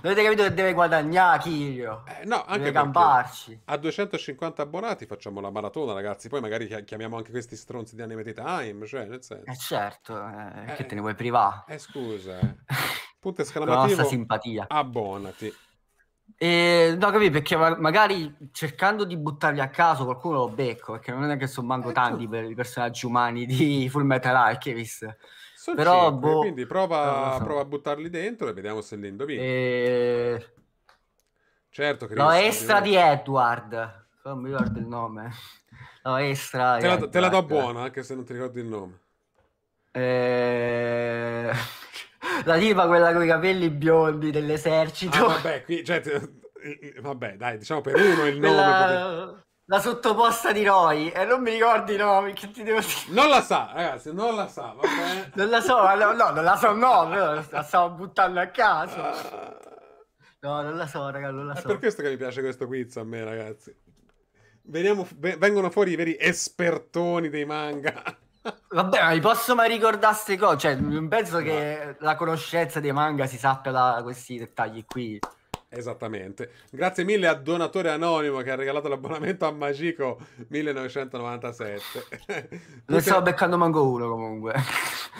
S2: Avete capito che deve guadagnare Chirio? Eh, no, anche deve camparci.
S1: A 250 abbonati facciamo la maratona, ragazzi. Poi magari chiamiamo anche questi stronzi di Anime Animated Time, cioè, nel senso.
S2: Eh certo, eh, eh, che te
S1: ne vuoi privare? Eh scusa.
S2: Punto esclamativo. Con la nostra simpatia. Abbonati. Eh, no, capito? Perché magari cercando di buttarli a caso qualcuno lo becco, perché non è che sono manco eh, tanti per i personaggi umani di Full Metal Alchemist. Sono Però, cinque, boh, quindi prova, so.
S1: prova, a buttarli dentro e vediamo se li indovini. E... Eh, certo che... L'oestra
S2: di Edward. Non mi ricordo il nome.
S1: L'oestra te, te la do buona, anche se non ti ricordi il nome. E... Eh,
S2: la tipa quella con i capelli biondi dell'esercito. Ah, vabbè, qui, cioè, vabbè, dai, diciamo per uno il nome. Quella... Potete la sottoposta di Roy e eh, non mi ricordi no perché ti devo dire non la sa ragazzi non la sa va bene. non la so no, no non la so no
S1: la stavo buttando a caso ah. no non la so raga non la so è per questo che mi piace questo quiz a me ragazzi Veniamo, vengono fuori i veri espertoni dei
S2: manga Vabbè, ma mi posso mai ricordare queste cose? Cioè, penso che la conoscenza dei manga si sappia da questi dettagli qui. Esattamente. Grazie mille
S1: a Donatore Anonimo che ha regalato l'abbonamento a Magico 1997.
S2: Non stavo beccando manco uno comunque.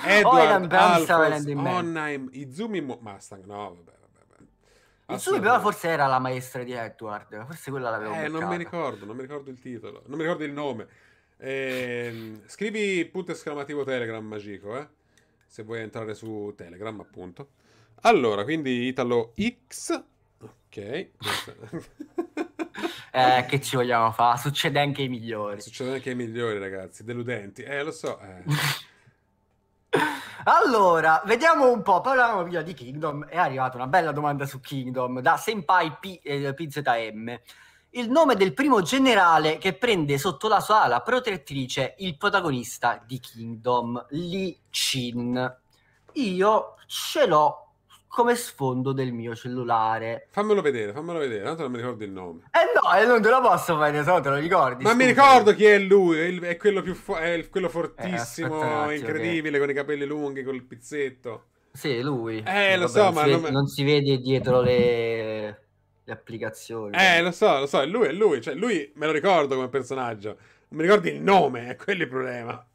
S2: Edward, oh, Alphonse,
S1: i zoom Mo- Mustang. No, vabbè, vabbè. però forse era la maestra di Edward. Forse quella l'avevo Eh, beccata. non mi ricordo, non mi ricordo il titolo. Non mi ricordo il nome. Eh, scrivi punto esclamativo Telegram Magico, eh. Se vuoi entrare su Telegram, appunto. Allora, quindi Italo X Ok. eh, che ci vogliamo fare? Succede anche ai migliori. Succede anche ai migliori, ragazzi.
S2: Deludenti. Eh, lo so. Eh. Allora, vediamo un po'. Parlavamo prima di Kingdom. È arrivata una bella domanda su Kingdom da Senpai P- eh, PZM. Il nome del primo generale che prende sotto la sua ala protettrice il protagonista di Kingdom, Lee Chin. Io ce l'ho come sfondo del mio cellulare. Fammelo vedere, fammelo vedere, tanto non mi ricordo il nome. Eh no, eh, non te lo posso fare, solo te lo ricordi. Ma scusami. mi ricordo chi è lui, è, il, è quello, più fo-
S1: è il, quello eh, fortissimo, eh, incredibile, che... con i capelli lunghi, col pizzetto. Sì, lui. Eh, lo so, non ma... Si non, vede, me... non si vede dietro
S2: le le applicazioni. Eh,
S1: lo so, lo so, è lui, è lui, cioè lui me lo ricordo come personaggio,
S2: non mi ricordo il nome, eh, è quello il problema.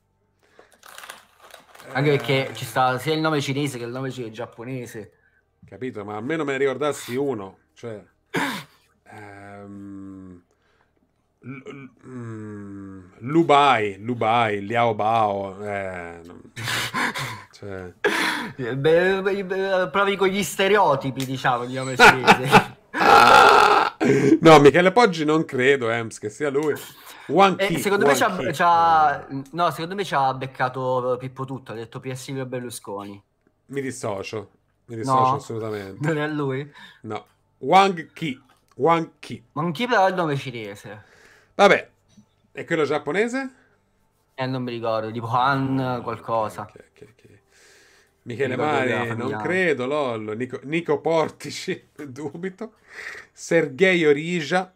S2: Anche perché eh. ci sta sia il nome cinese che il nome
S1: giapponese. Capito? Ma almeno me ne ricordassi uno. Cioè... Um, um, Lubai, Lubai, Liao Bao. Eh, cioè...
S2: Provi con gli stereotipi, diciamo, di nome
S1: no, Michele Poggi non credo, Ems, eh, che sia lui. One eh, secondo, one me
S2: c'ha, no, secondo me ci ha beccato Pippo tutto, ha detto PSI Berlusconi. Mi dissocio, mi dissocio no,
S1: assolutamente. Non è lui? No. Wang Ki. Wang Ki.
S2: Wang Ki però è il nome cinese. Vabbè. E quello giapponese? Eh, non mi ricordo, tipo Han ah, qualcosa. Okay, okay, okay. Michele Mari, non credo,
S1: lollo. Nico, Nico Portici, dubito. Sergei Orija,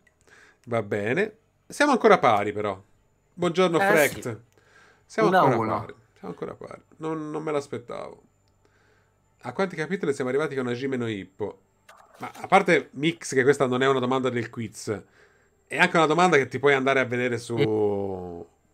S1: va bene. Siamo ancora pari però. Buongiorno eh, Frecht. Sì. Siamo, ancora pari. Siamo ancora pari. Non, non me l'aspettavo a quanti capitoli siamo arrivati con Hajime no Hippo? Ma a parte Mix, che questa non è una domanda del quiz, è anche una domanda che ti puoi andare a vedere su,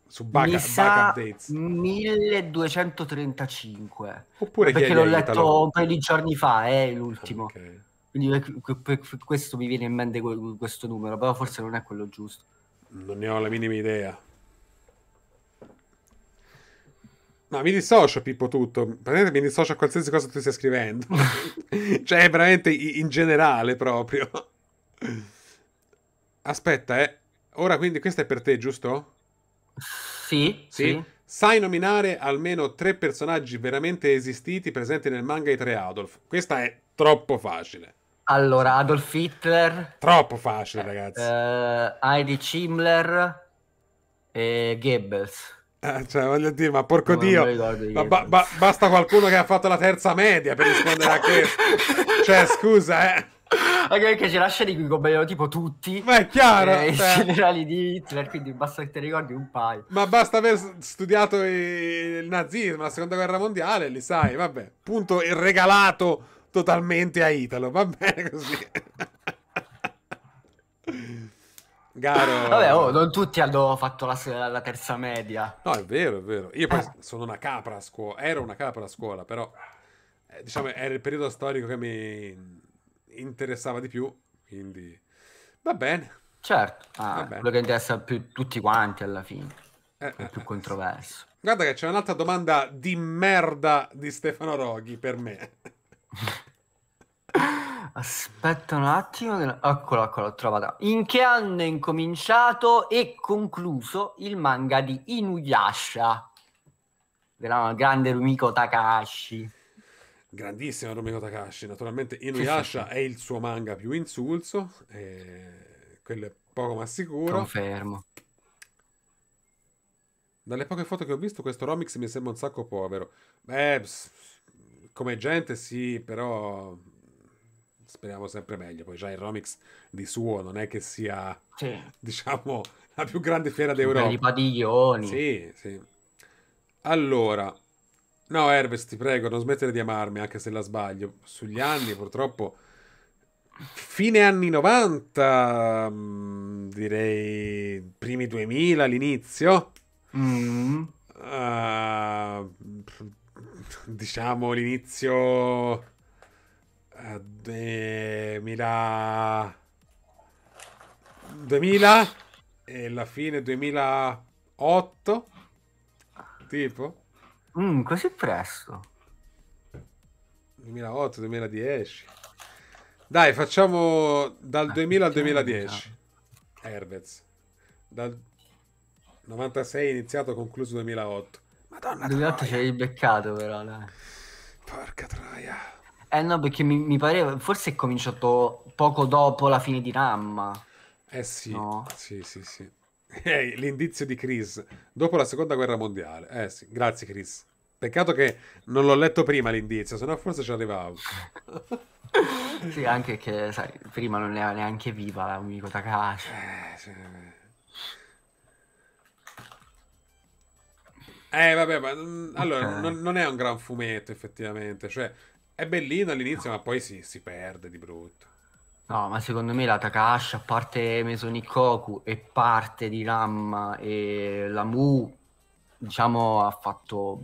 S1: su Bug, Bug Updates.
S2: 1235. Oppure Perché l'ho letto un paio di giorni fa, è eh, l'ultimo. Okay. Quindi per questo mi viene in mente questo numero, però forse non è quello giusto. Non
S1: ne ho la minima idea. No, mi dissocio, Pippo, tutto. Praticamente mi dissocio a qualsiasi cosa tu stia scrivendo. cioè, veramente in generale proprio. Aspetta, eh. Ora, quindi, questa è per te, giusto? Sì, sì. sì. Sai nominare almeno tre personaggi veramente esistiti presenti nel manga I Tre Adolf. Questa è troppo facile.
S2: Allora, Adolf
S1: Hitler. Troppo facile, ragazzi. Eh, Heidi Himmler e Goebbels. Eh, cioè, voglio dire, ma porco ma dio, ma ba- ba- basta qualcuno che ha fatto la terza media per rispondere
S2: a questo. cioè, scusa, eh. Anche perché ce lascia di qui come tipo tutti. Ma è chiaro. Eh, cioè... I generali di Hitler, quindi basta che te ricordi un paio. Ma basta aver
S1: studiato il nazismo, la seconda guerra mondiale, li sai, vabbè.
S2: Punto regalato
S1: totalmente a Italo, va bene così.
S2: Garo... Vabbè, oh, non tutti hanno fatto la, la, terza media. No, è
S1: vero, è vero. Io poi eh. sono una capra a scuola, ero una capra a scuola, però eh, diciamo era il periodo storico che mi interessava di più, quindi va
S2: bene. Certo, ah, va bene. quello che interessa più tutti quanti alla fine, eh, è più eh, controverso.
S1: Guarda che c'è un'altra domanda di merda di Stefano Roghi per me.
S2: Aspetta un attimo, eccola, eccola, l'ho trovata. In che anno è incominciato e concluso il manga di Inuyasha? Della grande Rumiko Takashi. Grandissimo
S1: Rumiko Takashi, naturalmente Inuyasha sì, sì. è il suo manga più insulso, eh, quello è poco ma sicuro. Confermo. Dalle poche foto che ho visto questo Romix mi sembra un sacco povero. Beh, come gente sì, però speriamo sempre meglio. Poi già il Romix di suo non è che sia, sì. diciamo, la più grande fiera d'Europa. I padiglioni. Sì, sì. Allora, no, Herves, ti prego, non smettere di amarmi, anche se la sbaglio. Sugli anni, purtroppo, fine anni 90, mm, direi primi 2000 all'inizio.
S2: Mm.
S1: Uh, diciamo l'inizio 2000 2000 e la fine 2008 tipo
S2: mm, così presto
S1: 2008 2010 dai facciamo dal 2000 ah, al 2010 Herbez dal 96 iniziato concluso
S2: 2008 madonna 2008 ci hai beccato però dai. porca troia eh no, perché mi, mi pareva, forse è cominciato poco dopo la fine di Ramma.
S1: Eh sì, no? sì, sì, sì. Eh, l'indizio di Chris, dopo la seconda guerra mondiale. Eh sì, grazie Chris. Peccato che non l'ho letto prima l'indizio, sennò forse ci arrivavo.
S2: sì, anche che, sai, prima non era neanche viva la Miko Takahashi. Eh, sì.
S1: eh vabbè, ma, mm, okay. non, non, è un gran fumetto effettivamente, cioè è bellino
S2: all'inizio, ma poi si, si perde di brutto. No, ma secondo me la Takashi, a parte Mesonikoku e parte di Ramma e la Mu, diciamo, ha fatto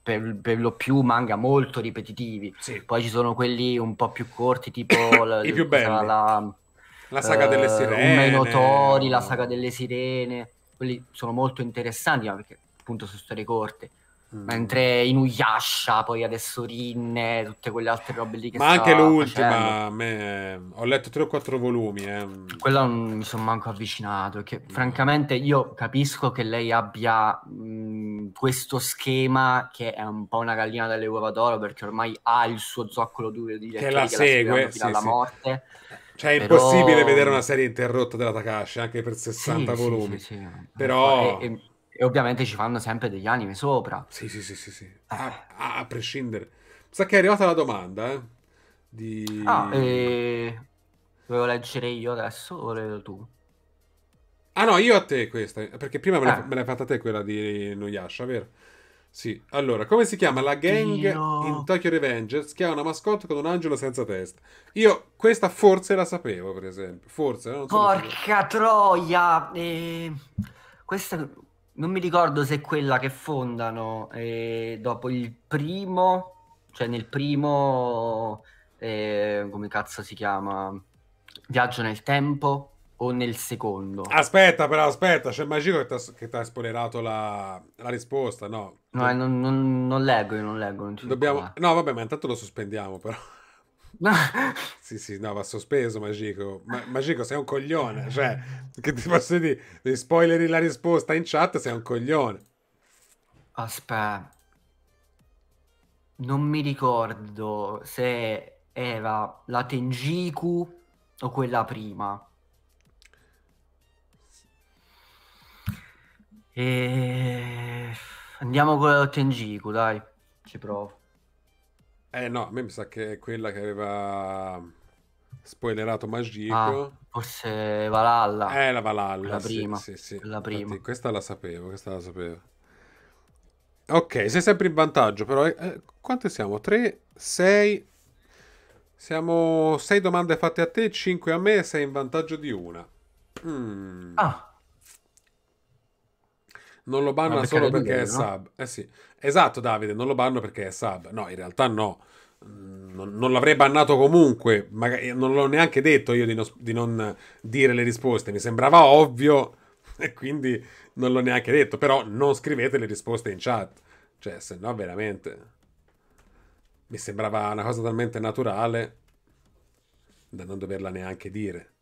S2: per, per, lo più manga molto ripetitivi. Sì. Poi ci sono quelli un po' più corti, tipo la, I più belli. La, la saga uh, delle eh, sirene. Menotori, la saga delle sirene. Quelli sono molto interessanti, ma perché appunto sono storie corte Mm. Mentre Inuyasha, poi adesso Rinne, tutte quelle altre robe lì che Ma anche l'ultima, me... ho letto tre o quattro volumi. Eh. Quella non mi sono manco avvicinato, perché mm. francamente io capisco che lei abbia mh, mm, questo schema che è un po' una gallina dalle uova d'oro, perché ormai ha il suo zoccolo duro di che la segue la sì, alla sì. morte. Cioè, è Però... impossibile vedere una serie
S1: interrotta della Takashi anche per 60 sì, volumi.
S2: Però... E,
S1: e ehm, e ovviamente ci fanno sempre degli anime sopra. Sì, sì, sì, sì, sì. Eh. A, a, prescindere. Sa che è arrivata la domanda, eh? Di... Ah, eh...
S2: Dovevo leggere io adesso o levo tu?
S1: Ah no, io a te questa, perché prima me, eh. l'hai, ah. me l'hai fatta te quella di Noyasha, vero? Sì, allora, come si chiama la gang Dio. in Tokyo Revengers che ha una mascotte con un angelo senza testa? Io questa forse la sapevo, per esempio. Forse, non so
S2: Porca troia! Eh, questa non mi ricordo se è quella che fondano eh, dopo il primo, cioè nel primo, eh, come cazzo si chiama, Viaggio nel tempo o nel secondo. Aspetta però, aspetta, c'è Magico che ti ha spoilerato la,
S1: la, risposta, no? No, tu... Eh,
S2: non, non, non, leggo, io non leggo. Non Dobbiamo... No, vabbè, ma intanto lo
S1: sospendiamo però. No, sì, sì, no, va sospeso Magico. Ma, Magico, sei un coglione. Cioè, che ti posso dire? Devi spoileri la risposta in chat, sei un coglione.
S2: Aspetta. Non mi ricordo se era la Tenjiku o quella prima. E... Andiamo con la Tenjiku, dai. Ci provo. Eh no, a me
S1: mi sa che è quella che aveva spoilerato Magico. Ah, forse Valhalla. Eh, la Valhalla. La sì, prima. Sì, sì. La prima. Infatti, questa la sapevo, questa la sapevo. Ok, sei sempre in vantaggio, però... Eh, quante siamo? 3, 6... Siamo 6 domande fatte a te, 5 a me, sei in vantaggio di una. Mm. Ah non lo banna solo perché è no? sub. Eh sì. Esatto, Davide, non lo banno perché è sub. No, in realtà no. Mm, non, non l'avrei bannato comunque, magari, eh, non l'ho neanche detto io di, no, di non dire le risposte. Mi sembrava ovvio e quindi non l'ho neanche detto. Però non scrivete le risposte in chat. Cioè, se no veramente... Mi sembrava una cosa talmente naturale da non doverla neanche dire.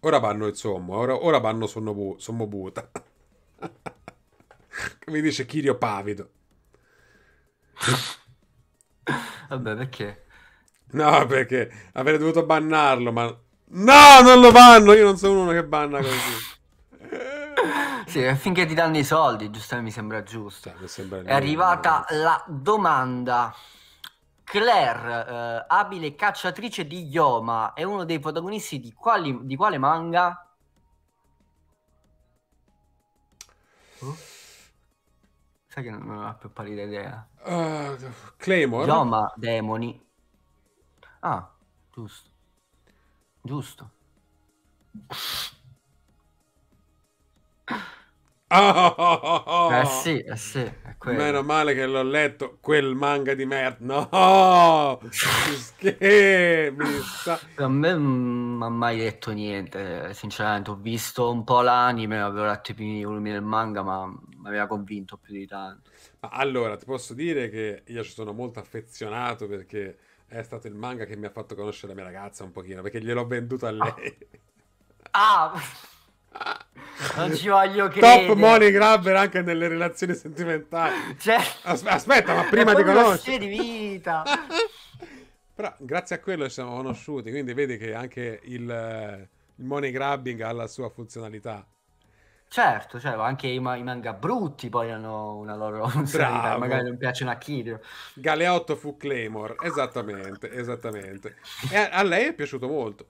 S1: Ora vanno il sommo, ora, ora vanno sommo, bu- sommo buta. Mi dice Chirio Pavido. Vabbè, perché? No, perché avrei dovuto bannarlo, ma... No, non lo
S2: banno, io non sono uno che banna così. Sì, finché ti danno i soldi, giusto? Mi sembra giusto. Sì, cioè, mi sembra è arrivata la domanda. Claire, eh, abile cacciatrice di Yoma, è uno dei protagonisti di, quali, di quale manga? Oh? Sai che non ho più pallida idea. Uh, Claymore. Gioma, demoni. Ah, giusto. Giusto.
S1: Oh, oh, eh sì, eh sì, Meno male che l'ho letto quel manga di merda.
S2: No, sta... A me non ha mai detto niente, sinceramente. Ho visto un po' l'anime, avevo letto i primi volumi del manga, ma mi aveva convinto più di tanto. Allora, ti posso dire che io ci sono molto affezionato
S1: perché è stato il manga che mi ha fatto conoscere la mia ragazza un pochino, perché gliel'ho venduto a lei.
S2: ah. ah. Non ci voglio credere. Top money
S1: grabber anche nelle relazioni sentimentali. Cioè, aspetta, ma prima di conoscere.
S2: di vita.
S1: Però grazie a quello ci siamo conosciuti, quindi vedi che anche il, il money grabbing ha la sua funzionalità.
S2: Certo, cioè, anche i, ma- i, manga brutti poi hanno una loro funzionalità, magari non piacciono a Kirio. Galeotto fu Claymore,
S1: esattamente, esattamente. E a, a lei è piaciuto molto.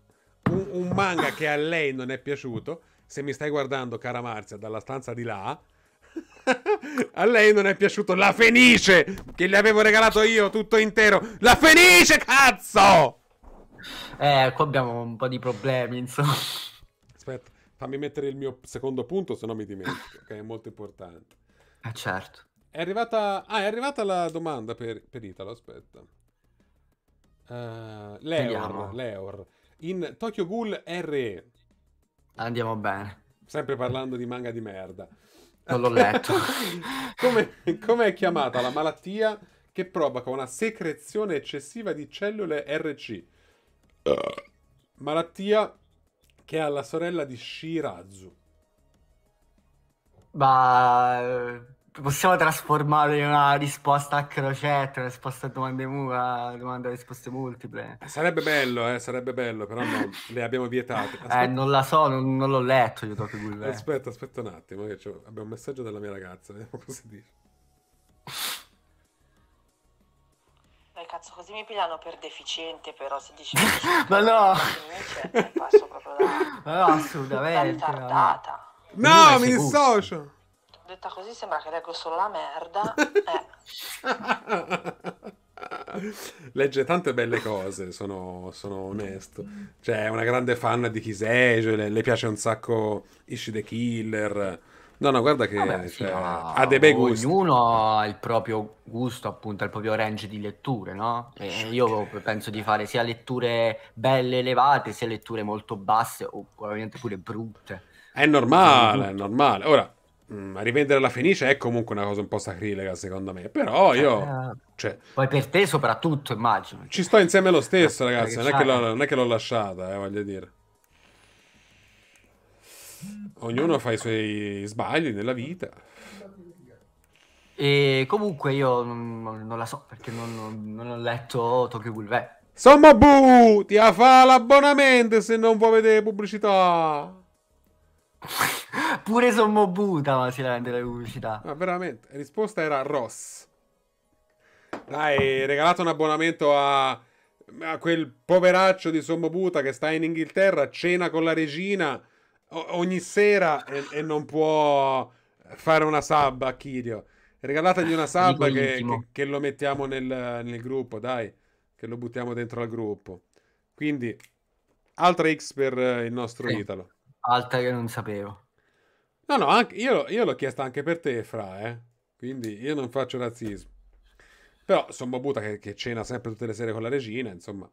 S1: Un, un manga che a lei non è piaciuto se mi stai guardando, cara Marzia, dalla stanza di là, a lei non è piaciuto la Fenice che le avevo regalato io tutto intero. La Fenice, cazzo!
S2: Eh, qua abbiamo un po' di problemi, insomma.
S1: Aspetta, fammi mettere il mio secondo punto, se no mi dimentico, che è molto importante. Eh, certo. È arrivata... Ah, è arrivata la domanda per, per Italo, aspetta. Uh, Leor, Leor. In Tokyo Ghoul RE, Andiamo bene. Sempre parlando di manga di merda. Non l'ho letto. come, come è chiamata la malattia che provoca una secrezione eccessiva di cellule RC? Malattia che ha la sorella di Shirazu.
S2: Ma eh, possiamo trasformarlo in una risposta a crocetta, una risposta a domande, mu- domande a risposte multiple.
S1: Sarebbe bello, eh, sarebbe bello, però no, le abbiamo vietate. Eh, aspetta... Eh,
S2: non la so, non, non l'ho letto io Tokyo Ghoul.
S1: aspetta, aspetta un attimo, che abbiamo un messaggio della mia ragazza, vediamo cosa dice.
S2: cazzo, così mi pigliano per deficiente, però se dici... Ma no! Eh, passo proprio da... Ma no, assolutamente. Da ritardata. No, no mi dissocio! detta così
S1: sembra che leggo solo la merda. Eh. Legge tante belle cose, sono, sono, onesto. Cioè, è una grande fan di Kisejo, le, le piace un sacco Ishi the Killer. No, no, guarda che Vabbè, cioè, no, ha dei bei gusti.
S2: Ognuno ha il proprio gusto, appunto, ha il proprio range di letture, no? E io penso di fare sia letture belle elevate, sia letture molto basse o ovviamente pure brutte.
S1: È normale, è normale. Ora, mh, mm,
S2: rivendere la Fenice
S1: è comunque una cosa un po' sacrilega, secondo me. Però eh, io. Eh, cioè,
S2: Poi per te, soprattutto, immagino.
S1: Ci sto insieme lo stesso, eh, ragazzi. Non è che l'ho, non è che l'ho lasciata, eh, voglio dire. Ognuno fa i suoi sbagli nella vita.
S2: E comunque io non, non la so perché non, non ho letto Tokyo Ghoul
S1: Insomma, bu, ti fa l'abbonamento se non vuoi vedere pubblicità.
S2: Pure Sommo Buta, ma si rende la pubblicità.
S1: Ma veramente, la risposta era Ross. Dai, regalate un abbonamento a, a quel poveraccio di Sommo Buta che sta in Inghilterra, cena con la regina ogni sera e, e non può fare una sub a Kirio. Regalategli una sub che, che, che, lo mettiamo nel, nel gruppo, dai, che lo buttiamo dentro al gruppo. Quindi, altra X per eh, il nostro sì.
S2: Italo alta che non sapevo.
S1: No, no, anche, io, io l'ho chiesta anche per te, Fra, eh? quindi io non faccio razzismo. Però sono Bobuta che, che, cena sempre tutte le sere con la regina, insomma.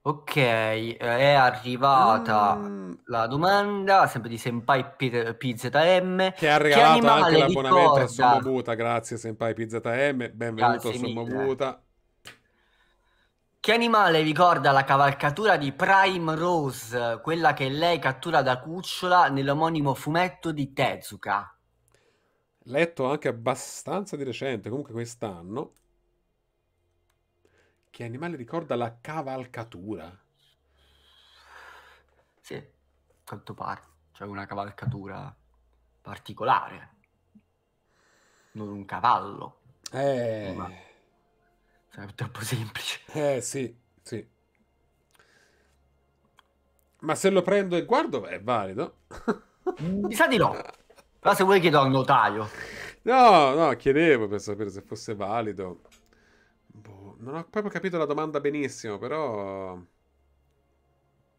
S2: Ok, eh, è arrivata mm. la domanda, sempre di Senpai PZM. Che ha regalato che anche l'abbonamento ricorda... a Sommobuta,
S1: grazie Senpai PZM, benvenuto a Sommobuta.
S2: Che animale ricorda la cavalcatura di Prime Rose, quella che lei cattura da cucciola nell'omonimo fumetto di Tezuka?
S1: Letto anche abbastanza di recente, comunque quest'anno.
S2: Che animale ricorda la cavalcatura? Sì, a quanto pare. C'è cioè una cavalcatura particolare. Non un cavallo. Eh... Ma cioè, è troppo
S1: semplice. Eh sì, sì. Ma se lo prendo e guardo è valido? Mi sa di no. Però se vuoi chiedo al notaio. No, no, chiedevo per sapere se fosse valido. Boh, non ho proprio capito la domanda benissimo, però...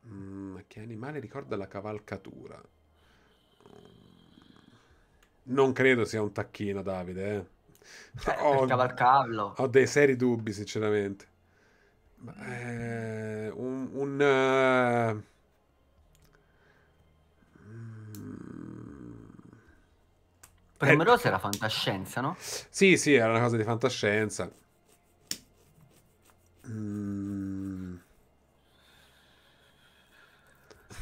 S1: Mm, che animale ricorda la cavalcatura? Non credo sia un tacchino, Davide, eh ho, eh, oh,
S2: cavalcarlo.
S1: Ho dei seri dubbi, sinceramente. Eh, un... un uh...
S2: Perché eh, mm. era fantascienza, no?
S1: Sì, sì, era una cosa di fantascienza. Mm.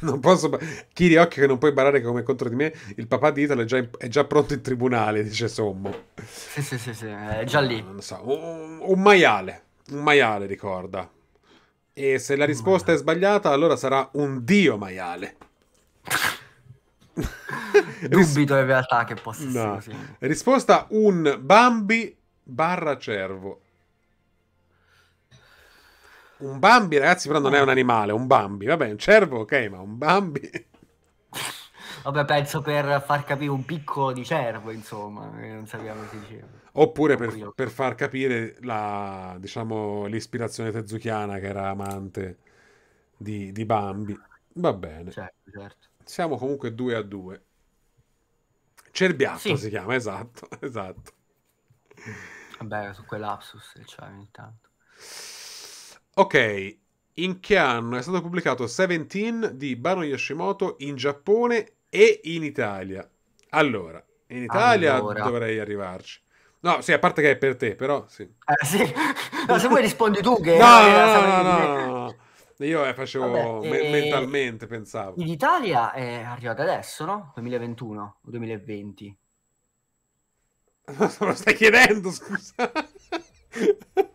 S1: non posso. Chiri, occhio che non puoi barare come contro di me. Il papà di Italo è già, in... è già pronto in tribunale, dice Sommo.
S2: Sì, sì, sì, sì è già lì. No, so. un,
S1: un maiale, un maiale ricorda. E se la risposta è sbagliata, allora sarà un dio maiale. Dubito in realtà che possa no. essere così. Risposta un Bambi barra cervo. Un Bambi, ragazzi, però non è ah. un animale, un Bambi. Vabbè, un cervo, ok, ma un
S2: Bambi. Vabbè, penso per far capire un piccolo di cervo, insomma, non sappiamo che diceva.
S1: Oppure per, per, far capire la, diciamo, l'ispirazione tezuchiana che era amante di, di Bambi. Va bene. Certo, certo. Siamo comunque due a due. Cerbiatto sì. si chiama, esatto, esatto.
S2: Vabbè, su quell'apsus c'è cioè, ogni tanto.
S1: Ok, in che anno è stato pubblicato Seventeen di Bano Yoshimoto in Giappone e in Italia? Allora, in Italia allora. dovrei arrivarci. No, sì, a parte che è per te, però sì. Eh, sì. No, se vuoi rispondi tu che... No, no, no, no, no, no. Io eh, facevo Vabbè, me- e... Eh, mentalmente, pensavo.
S2: In Italia è arrivato adesso, no? 2021 o 2020? Ma lo stai chiedendo, scusa.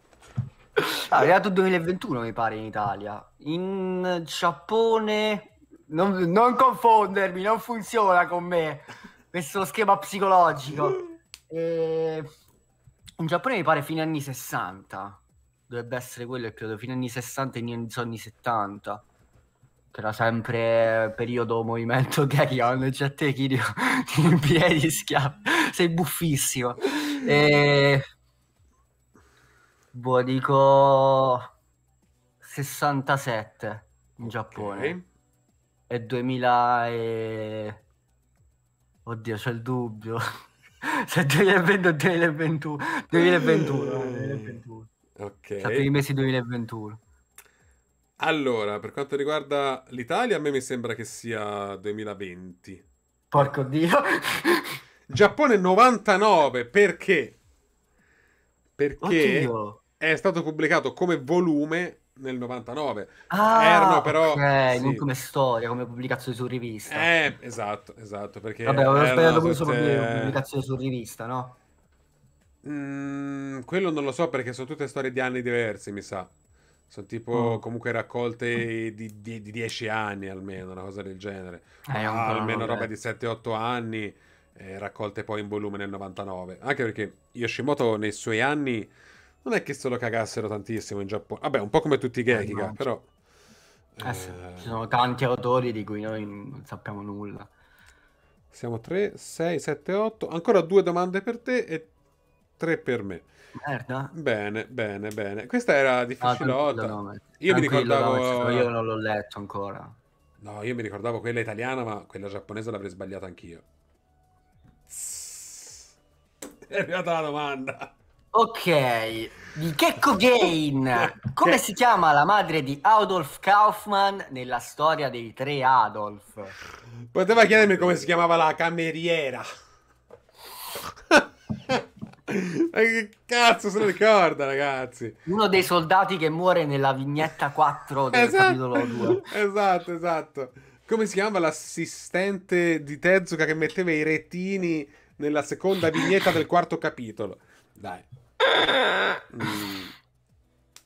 S2: è arrivato il 2021 mi pare in Italia. In Giappone... Non, non confondermi, non funziona con me questo schema psicologico. E... Eh, in Giappone mi pare fine anni 60. Dovrebbe essere quello, credo, fine anni 60 e inizio anni 70 che era sempre periodo movimento gay, hanno già te Kirio in piedi schiaffo, sei buffissimo. E... Eh, Boh, dico 67 in Giappone. E 2000 e... Oddio, c'è il dubbio. Se 2020 o 2021. 2021,
S1: Ok. Tra cioè, i mesi
S2: 2021.
S1: Allora, per quanto riguarda l'Italia, a me mi sembra che sia 2020.
S2: Porco Dio. Giappone
S1: 99, perché? Perché... Oddio è stato pubblicato come volume nel 99.
S2: Ah, Erano
S1: però... Okay, sì. non come storia, come pubblicazione su rivista. Eh, esatto, esatto, perché... Vabbè, avevo sperato pure tutte... solo
S2: pubblicazione su rivista, no?
S1: Mm, quello non lo so perché sono tutte storie di anni diversi, mi sa. Sono tipo mm. comunque raccolte di, di, di, 10 anni almeno, una cosa del genere. Eh, ah, almeno roba eh. di 7-8 anni, eh, raccolte poi in volume nel 99. Anche perché Yoshimoto nei suoi anni non è che se lo cagassero tantissimo in Giappone. Vabbè, un po' come tutti i Gekiga, eh, no. però...
S2: Eh, sì, eh, ci sono tanti autori di cui noi non sappiamo nulla.
S1: Siamo 3, 6, 7, 8. Ancora due domande per te e tre per me. Merda. Bene, bene, bene. Questa era difficilotta. Ah, no, no, io mi ricordavo... io non l'ho
S2: letto ancora. No, io mi
S1: ricordavo quella italiana, ma quella giapponese l'avrei sbagliata anch'io.
S2: È arrivata la domanda. Ok, di Checco Gain. Come si chiama la madre di Adolf Kaufman nella storia dei tre Adolf? Poteva chiedermi come si chiamava la cameriera. che cazzo se lo ricorda, ragazzi? Uno dei soldati che muore nella vignetta 4 del esatto, capitolo 2.
S1: Esatto, esatto. Come si chiamava l'assistente di Tezuka che metteva i retini nella seconda vignetta del quarto capitolo? Dai. Mm.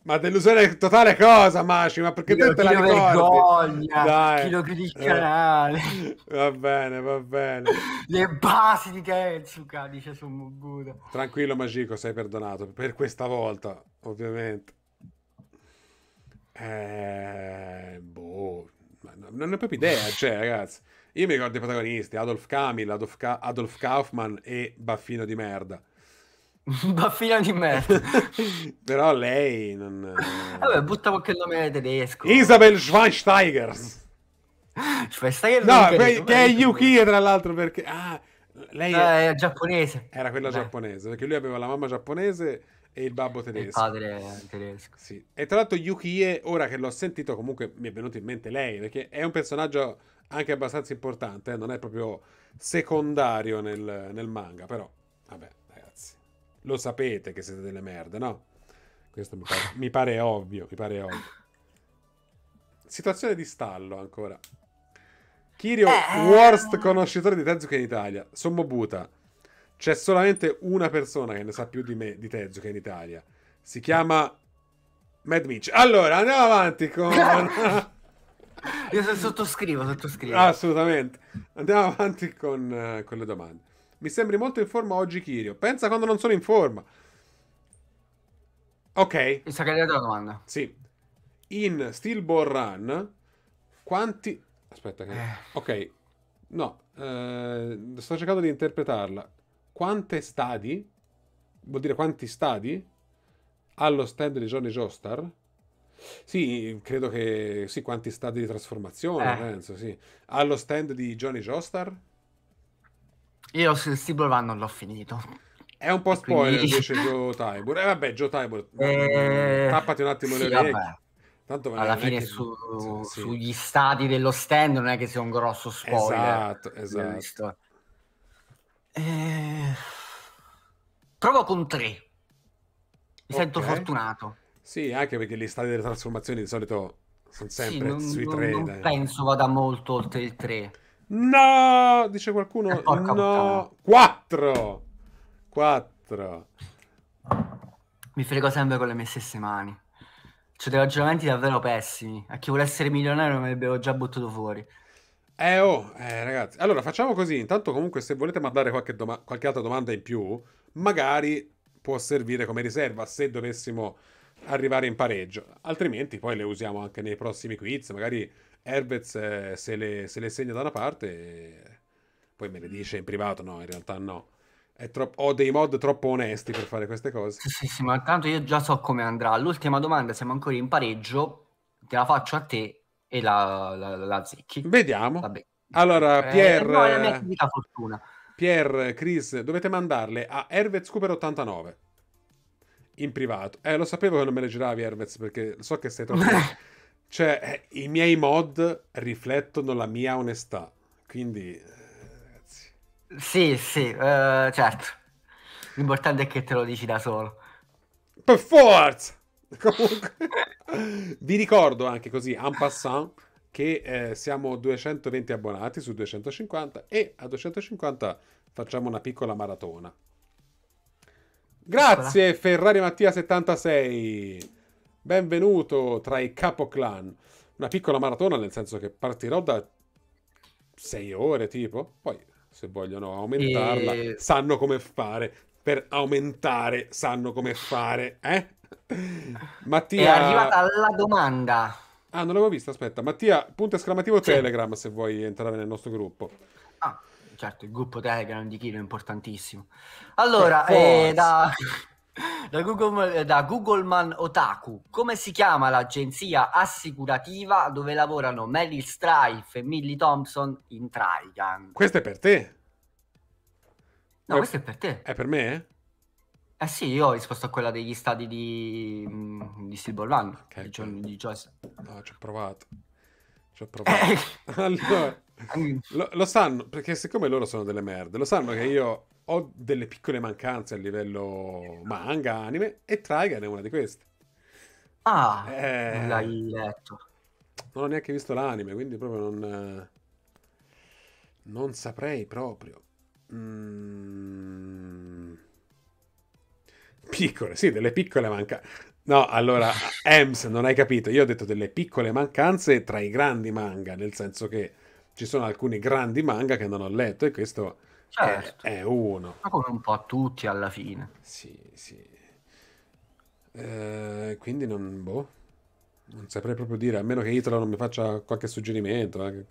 S1: Ma delusione totale cosa, Maci? Ma perché te, te la ricordi? Vergogna, Dai. Chi lo chiudi eh. il Va bene, va bene.
S2: Le basi di Ketsuka, dice Sumubuda.
S1: Tranquillo, Magico, sei perdonato. Per questa volta, ovviamente. Eh, boh, non ho proprio idea, cioè, ragazzi. Io mi ricordo i protagonisti, Adolf Kamil, Adolf, Ka- Adolf Kaufman e Baffino di merda. Baffina di merda. Però lei non...
S2: Vabbè, butta qualche nome tedesco.
S1: Isabel Schweinsteiger.
S2: Schweinsteiger no, che è Yukie
S1: tra l'altro perché...
S2: Ah, lei eh, è... giapponese.
S1: Era quella Beh. giapponese, perché lui aveva la mamma giapponese e il babbo tedesco. Il padre tedesco. Sì. E tra l'altro Yukie, ora che l'ho sentito, comunque mi è venuto in mente lei, perché è un personaggio anche abbastanza importante, non è proprio secondario nel, nel manga, però vabbè lo sapete che siete delle merde, no? Questo mi pare, mi pare ovvio, mi pare ovvio. Situazione di stallo ancora. Kirio, eh, worst eh. conoscitore di Tezuka in Italia. Sommo Buta. C'è solamente una persona che ne sa più di me di Tezuka in Italia. Si chiama Mad Mitch. Allora, andiamo avanti con... Io sottoscrivo, sottoscrivo. Assolutamente. Andiamo avanti con, uh, con le domande. Mi sembri molto in forma oggi, Kirio. Pensa quando non sono in forma. Ok. Mi sa che hai la domanda. Sì. In Steelball Run, quanti... Aspetta che... Eh. Ok. No. Eh, sto cercando di interpretarla. Quante stadi? Vuol dire quanti stadi? Allo stand di Johnny Joestar? Sì, credo che... Sì, quanti stadi di trasformazione, eh. penso, sì. Allo stand di Johnny Joestar?
S2: Io Steel One non l'ho finito. È un po' spoiler quindi... invece
S1: Joe Tybor. E eh, vabbè, Joe Tybor, eh... tappati un attimo sì, le orecchie. Tanto Alla fine che... su, sì. sugli
S2: stati dello stand non è che sia un grosso spoiler. Esatto, esatto. Eh... Provo con tre. Mi okay. sento fortunato. Sì,
S1: anche perché gli stati delle trasformazioni di solito sono sempre sì, non, sui tre. Non dai.
S2: penso vada molto oltre il tre. No, dice qualcuno. Eh, porca no, 4. 4. Mi frego sempre con le mie stesse mani. Cioè, dei ragionamenti davvero pessimi. A chi vuole essere milionario mi avrebbero già buttato fuori.
S1: Eh oh, eh, ragazzi. Allora, facciamo così. Intanto, comunque, se volete mandare qualche, doma- qualche altra domanda in più, magari può servire come riserva se dovessimo arrivare in pareggio. Altrimenti poi le usiamo anche nei prossimi quiz, magari Herbert eh, se le, se le segna da una parte e poi me le dice in privato, no, in realtà no. Troppo, ho dei mod troppo onesti per fare queste cose.
S2: Sì, sì, sì, ma tanto io già so come andrà. L'ultima domanda, siamo ancora in pareggio, te la faccio a te e la, la, la zecchi. Vediamo. Vabbè.
S1: Allora, eh, Pier... no, è la mia attività fortuna. Pier, Chris, dovete mandarle a Hervez Cooper 89 in privato. Eh, lo sapevo che non me le giravi, Hervez, perché so che sei troppo... Cioè, eh, i miei mod riflettono la
S2: mia onestà, quindi... Ragazzi. Eh, sì, sì, eh, certo. L'importante è che te lo dici da solo. Per forza! Comunque,
S1: vi ricordo anche così, en passant, che eh, siamo 220 abbonati su 250 e a 250 facciamo una piccola maratona. Grazie Ferrari Mattia 76. Benvenuto tra i capo clan. Una piccola maratona, nel senso che partirò da 6 ore tipo, poi se vogliono aumentarla e... sanno come fare. Per aumentare sanno come fare, eh? Mattia... È arrivata la domanda. Ah, non l'avevo vista, aspetta. Mattia, punto esclamativo sì. Telegram se
S2: vuoi entrare nel nostro gruppo. Ah, certo, il gruppo Telegram di Kilo è importantissimo. Allora, eh, da... Da, Google, eh, da Googleman Otaku, come si chiama l'agenzia assicurativa dove lavorano Meryl Strife e Millie Thompson in Trigun? Questo è per te. No, o questo è per te. È per me? Eh sì, io ho risposto a quella degli stadi di, mm, di Silver Run, okay, di, John, di Joyce. No, ci ho provato. Ci ho provato. allora,
S1: mm. lo, lo sanno, perché siccome loro sono delle merde, lo sanno che io ho delle piccole mancanze a livello manga, anime, e Trigun è una di queste.
S2: Ah, eh, l'hai letto.
S1: Non ho neanche visto l'anime, quindi proprio non... Non saprei proprio. Mm... Piccole, sì, delle piccole mancanze. No, allora, Ems, non hai capito. Io ho detto delle piccole mancanze tra i grandi manga, nel senso che ci sono alcuni grandi manga che non ho letto e questo certo. è, è, uno.
S2: Ma come un po' a tutti alla fine. Sì, sì.
S1: Eh, quindi non, boh, non saprei proprio dire, a meno che Italo non mi faccia qualche suggerimento. Eh.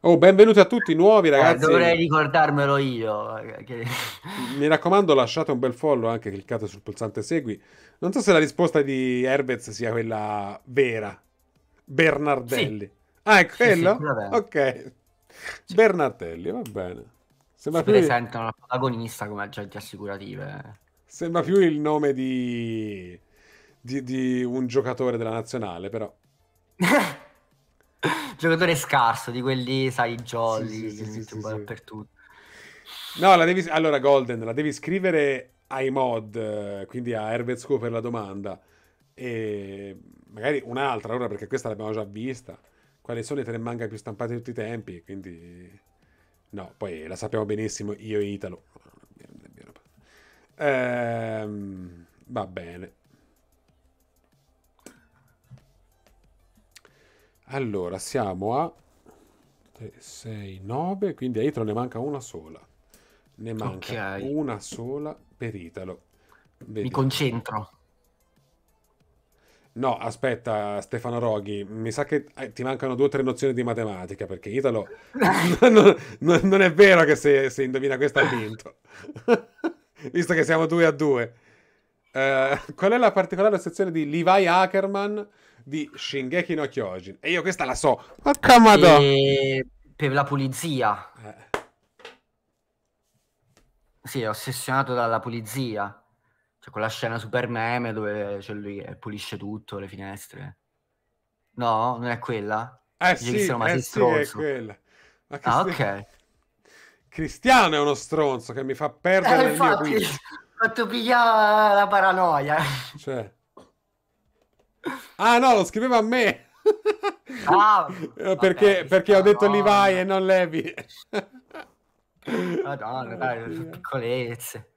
S1: Oh, benvenuti a tutti nuovi eh, ragazzi. Eh, dovrei
S2: ricordarmelo io. Eh, che...
S1: Mi raccomando, lasciate un bel follow anche cliccate sul pulsante segui. Non so se la risposta di Herbez sia quella vera. Bernardelli. Sì.
S2: Ah, è quello? Sì, sì,
S1: ok. Bernardelli, va bene. Sembra si più...
S2: presentano la protagonista come agenti assicurative. Eh.
S1: Sembra più il nome di, di, di un giocatore della
S2: nazionale, però. giocatore scarso, di quelli, sai, jolly, sì, sì, sì, dappertutto. No, la devi... allora Golden,
S1: la devi scrivere ai mod, eh, quindi a Herbert Scoop la domanda. E magari un'altra ora, perché questa l'abbiamo già vista. Quali sono i tre manga più stampati di tutti i tempi? Quindi No, poi la sappiamo benissimo io e Italo. Ehm, va bene. Allora, siamo a 6, 9, quindi a Italo ne manca una sola. Ne manca okay. una sola per Italo. Vediamo. Mi concentro. No, aspetta Stefano Roghi, mi sa che eh, ti mancano due o tre nozioni di matematica perché Italo non, non, non, è vero che se, se indovina questo ha vinto, visto che siamo due a due. Uh, qual è la particolare sezione di Levi Ackerman di Shingeki no Kyojin? E io questa la so. Porca madonna! E...
S2: Per la pulizia. Eh. Sì, è ossessionato dalla pulizia. C'è cioè, quella scena super meme dove c'è cioè, lui che pulisce tutto, le finestre. No, non è quella? Eh sì, eh sì, è quella. Ma ah, ok. Cristiano è uno stronzo che mi fa perdere eh, il mio quiz. Fatto pigliare la paranoia.
S1: Cioè. Ah no, lo scriveva a me. Ah, perché, vabbè, perché ho detto Levi e non Levi. Madonna, dai, piccolezze.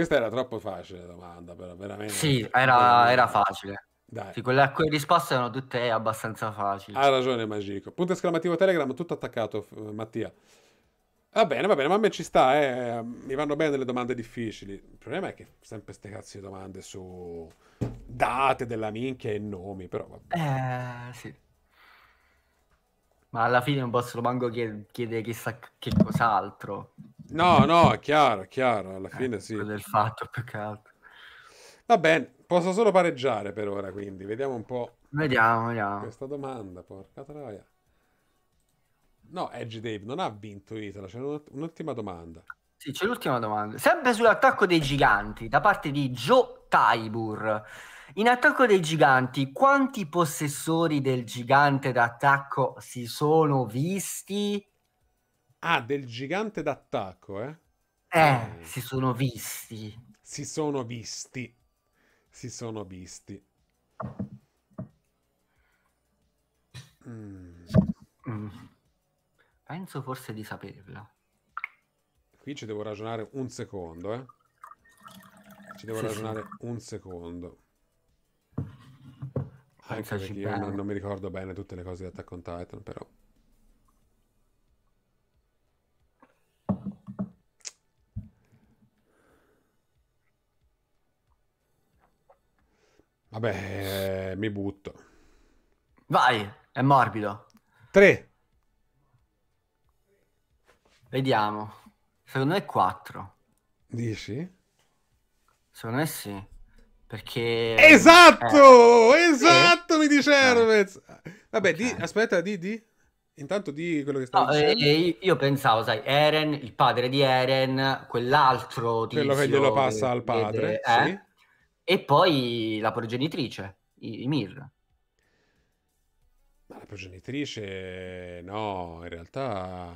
S1: Questa era troppo facile la domanda, però veramente. Sì, era, era facile. Dai. Sì,
S2: quelle a cui risposte erano tutte abbastanza facili.
S1: Ha ragione Magico. Punto esclamativo Telegram, tutto attaccato, eh, Mattia. Va bene, va bene, ma a me ci sta, eh. mi vanno bene le domande difficili. Il problema è che sempre queste cazzo di domande su date della minchia e nomi,
S2: però vabbè. Eh, sì. Ma alla fine non posso manco chiedere chissà che cos'altro.
S1: No, no, è chiaro, è chiaro, alla eh, fine sì. Quello è il fatto, peccato. Va bene, posso solo pareggiare per ora, quindi vediamo un po'. Vediamo, vediamo. Questa domanda, porca troia.
S2: No, Edge Dave non ha vinto Itola, c'è un'ultima domanda. Sì, c'è l'ultima domanda. Sempre sull'attacco dei giganti, da parte di Joe Taibur. In attacco dei giganti, quanti possessori del gigante d'attacco si sono visti? Ah, del gigante d'attacco, eh? Eh, ah. si sono
S1: visti. Si sono visti. Si sono visti.
S2: Mm. mm. Penso forse di saperla.
S1: Qui ci devo ragionare un secondo, eh. Ci devo sì, ragionare sì. un secondo. Ecco Anche perché io non, non mi ricordo bene tutte le cose di Attack on Titan, però... Vabbè,
S2: eh, mi butto. Vai, è morbido. 3. Vediamo. Secondo me 4. Dici? Secondo me sì. Perché... Esatto! Eh. Esatto, sì. mi dice eh. Hermes!
S1: Vabbè, okay. di, aspetta, di, di.
S2: Intanto di quello che stavo no, eh, dicendo. Eh, io pensavo, sai, Eren, il padre di Eren, quell'altro tizio... Quello che glielo passa al padre, vede, eh? sì. E poi la progenitrice,
S1: Ymir. Ma la
S2: progenitrice, no, in
S1: realtà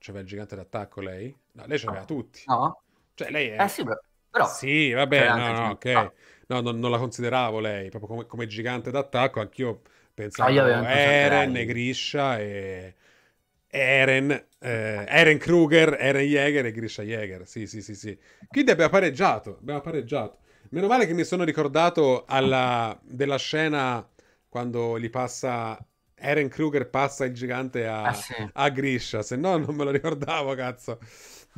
S1: c'aveva il gigante d'attacco lei? No, lei c'aveva no. tutti. No. Cioè lei è... Eh sì, però... Sì, vabbè, no, no, ok. No, no non, non, la consideravo lei, proprio come, come gigante d'attacco, anch'io pensavo no, a Eren, e Grisha e... Eren, eh, Eren Kruger, Eren Jäger e Grisha Jäger. Sì, sì, sì, sì. Quindi abbiamo pareggiato, abbiamo pareggiato. Meno male che mi sono ricordato alla, della scena quando gli passa. Eren Kruger passa il gigante a, ah, sì. a Grisha, se no non me lo ricordavo, cazzo. Eh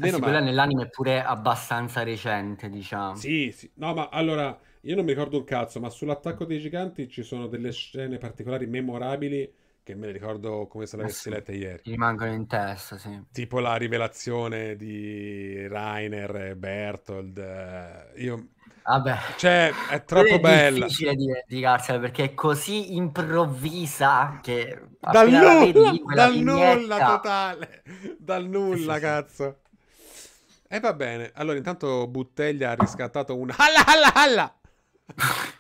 S2: Meno sì, quella nell'anime è pure abbastanza
S1: recente, diciamo. Sì, sì. No, ma allora, io non mi ricordo un cazzo, ma sull'attacco dei giganti ci sono delle scene particolari memorabili che me le ricordo come se le avessi sì, lette ieri. Rimangono in
S2: testa, sì.
S1: Tipo la rivelazione di Rainer e Bertold.
S2: Eh, io... Vabbè. Cioè, è troppo bella. È difficile dimenticarsela perché è così improvvisa che... Dal nulla, vedi, dal nulla
S1: totale. Dal nulla, sì, cazzo. E va bene. Allora, intanto
S2: Butteglia ha riscattato una... Alla, alla, alla!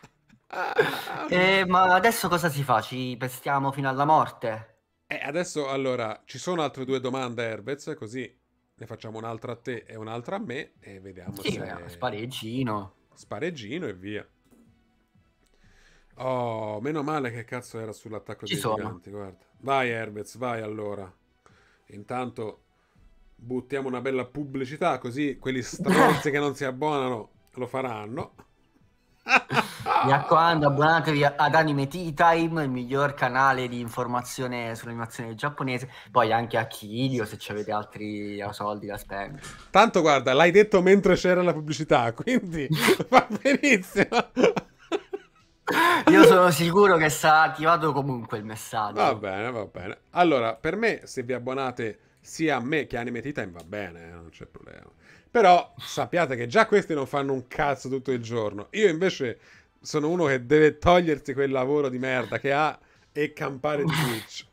S2: Eh, eh, ma adesso cosa si fa? Ci pestiamo fino alla morte? Eh, adesso allora ci sono
S1: altre due domande, Herbez, così ne facciamo un'altra a te e un'altra a me e vediamo sì, se... spareggino. Spareggino e via. Oh, meno male che cazzo era sull'attacco ci dei sono. giganti, guarda. Vai Herbez, vai allora. Intanto buttiamo una bella pubblicità così quelli stronzi che non si
S2: abbonano lo faranno. Mi raccomando, abbonatevi ad Anime Tea Time, il miglior canale di informazione sull'animazione giapponese. Poi anche a Kidio se ci avete altri eh, soldi da spendere.
S1: Tanto guarda, l'hai detto mentre c'era la pubblicità, quindi va benissimo.
S2: Io sono sicuro che sarà attivato comunque il messaggio. Va
S1: bene, va bene. Allora, per me, se vi abbonate sia a me che a Anime Tea Time va bene, eh, non c'è problema. Però sappiate che già questi non fanno un cazzo tutto il giorno. Io invece sono uno che deve togliersi quel lavoro di merda che ha e campare di Twitch.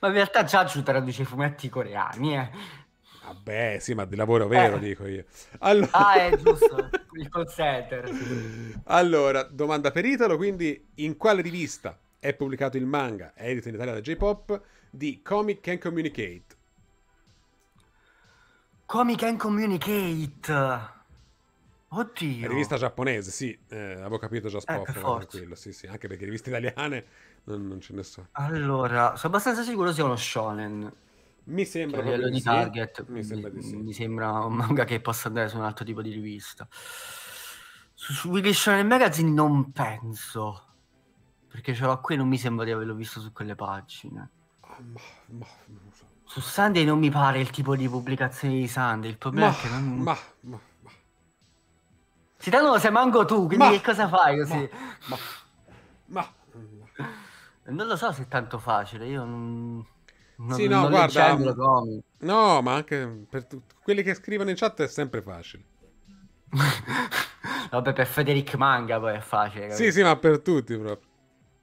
S2: ma in realtà già Giù traduce i fumetti coreani, eh.
S1: Vabbè, sì, ma di lavoro vero, eh. dico io. Allora... Ah, è giusto,
S2: il call center.
S1: Allora, domanda per Italo, quindi in quale rivista è pubblicato il manga, edito in Italia da J-Pop, di Comic Can Communicate? Comic and Communicate. Oddio. La rivista giapponese, sì, eh, avevo capito già eh, Spock, eh, quello, sì, sì, anche perché riviste
S2: italiane non, non ce ne so. Allora, sono abbastanza sicuro sia uno shonen. Mi sembra che a livello di target, mi, mi, sembra di sì. mi, sembra un manga che possa andare su un altro tipo di rivista. Su, su Weekly Shonen Magazine non penso, perché ce l'ho qui non mi sembra di averlo visto su quelle pagine. Ah, ma, ma, non lo so. Su Sunday non mi pare il tipo di pubblicazione di Sunday, il problema ma, è che non... Ma, ma, ma. Sì, tanto se manco tu, quindi ma, che cosa fai così? Ma, ma, Non lo so se è tanto facile, io non...
S1: non sì, no, non guarda... Mm, no, ma anche per tu, quelli che scrivono in chat è sempre facile.
S2: Vabbè, per Federic Manga poi è facile. Capito? Sì, sì, ma per tutti proprio.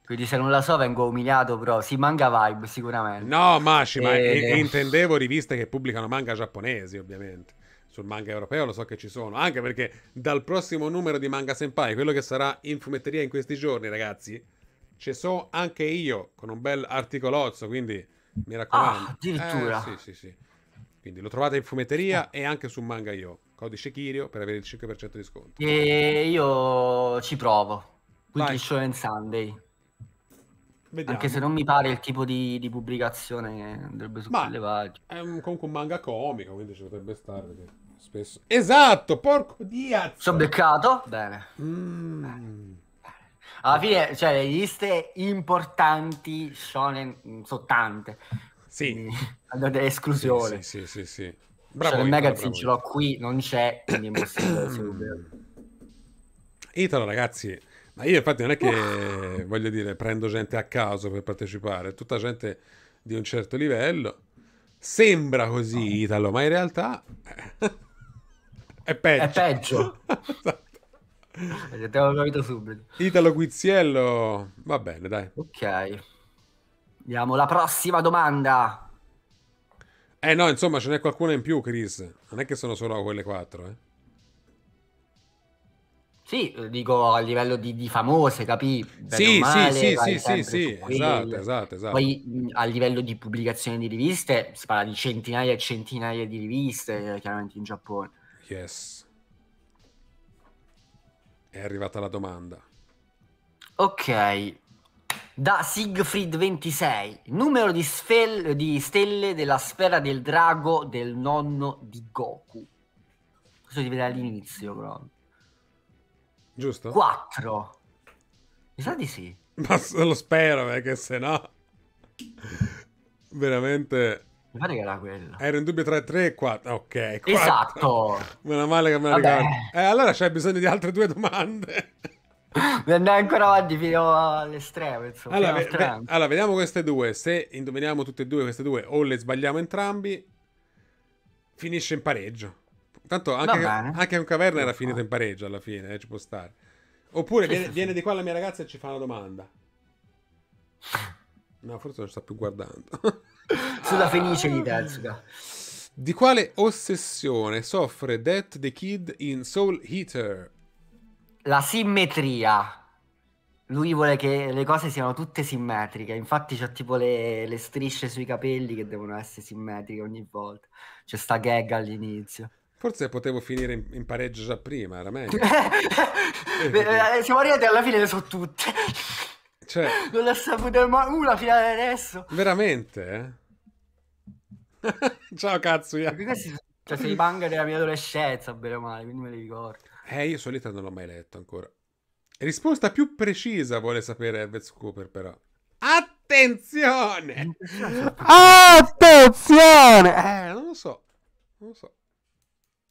S2: Quindi se non la so vengo umiliato, però sì, manga vibe sicuramente. No, Mashi, eh, e... ma eh. e...
S1: intendevo riviste che pubblicano manga giapponesi, ovviamente. Sul manga europeo lo so che ci sono, anche perché dal prossimo numero di Manga Senpai, quello che sarà in fumetteria in questi giorni, ragazzi, ci so anche io con un bel articolozzo, quindi mi raccomando. Ah, addirittura. Eh, sì, sì, sì. Quindi lo trovate in fumetteria e anche su Manga Manga.io. Codice Kirio per avere il 5% di sconto.
S2: E io ci provo. Weekly Shonen Sunday. Vediamo. Anche se non mi pare il tipo di, di pubblicazione che andrebbe su Ma quelle pagine.
S1: È un, comunque un manga comico, quindi ci potrebbe stare. Perché spesso...
S2: Esatto, porco diaz! Ci ho beccato? Bene.
S1: Mm.
S2: Alla fine, cioè, le liste importanti shonen sono tante. Sì. Andate
S1: esclusione. Sì, sì, sì. sì, sì. Bravo, cioè, il magazine ce l'ho
S2: qui, non c'è, quindi è impossibile.
S1: Italo, ragazzi, ma io infatti non è che, wow. voglio dire, prendo gente a caso per partecipare, è tutta gente di un certo livello. Sembra così, no. Italo, ma in realtà eh,
S2: è peggio. È peggio. esatto. Abbiamo capito subito. Italo Guizziello, va bene, dai. Ok. Andiamo alla prossima domanda.
S1: Eh no, insomma, ce n'è qualcuna in più, Chris. Non è che sono solo quelle quattro, eh.
S2: Sì, eh, dico a livello di, di famose, capì? Sì, male, sì, sì, sì, sì, esatto, esatto, esatto. Poi a livello di pubblicazione di riviste si parla di centinaia e centinaia di riviste, eh, chiaramente in Giappone. Yes. È arrivata la domanda. Ok. Da Siegfried 26, numero di, sfel- di stelle della sfera del drago del nonno di Goku. Questo si vede all'inizio però.
S1: Giusto? 4.
S2: Mi sa di sì. Ma
S1: lo spero, perché eh, se no... Veramente... Mi pare che era quello. Ero in dubbio tra 3 e 4. Ok, 4. Esatto. Meno male che me la ricordo. Eh,
S2: allora c'è bisogno di altre due domande. Andiamo ancora avanti fino all'estremo. Insomma, allora, ve- ve-
S1: allora, vediamo queste due. Se indoviniamo tutte e due queste due o le sbagliamo entrambi, finisce in pareggio. Tanto anche, anche un caverna era finito in pareggio alla fine, eh, ci può stare. Oppure viene, viene, di qua la mia ragazza e ci fa una domanda. No, forse non sta più guardando. Sulla fenice di Tetsuga. Di quale ossessione soffre Death the Kid in Soul
S2: Heater? La simmetria. Lui vuole che le cose siano tutte simmetriche, infatti c'ha tipo le, le strisce sui capelli che devono essere simmetriche ogni volta. C'è sta gag all'inizio.
S1: Forse potevo finire in, in pareggio già prima, era meglio. Eh,
S2: eh. Siamo arrivati alla fine, le so tutte. Cioè, non ne saputo mai una uh, finale adesso. Veramente? Ciao cazzo, Questi cioè, sono i manga della mia adolescenza, bene o male, quindi me li ricordo.
S1: Eh, io solita non l'ho mai letto ancora. Risposta più precisa vuole sapere Evans Cooper, però. Attenzione!
S2: Attenzione!
S1: Eh, non lo so. Non lo so.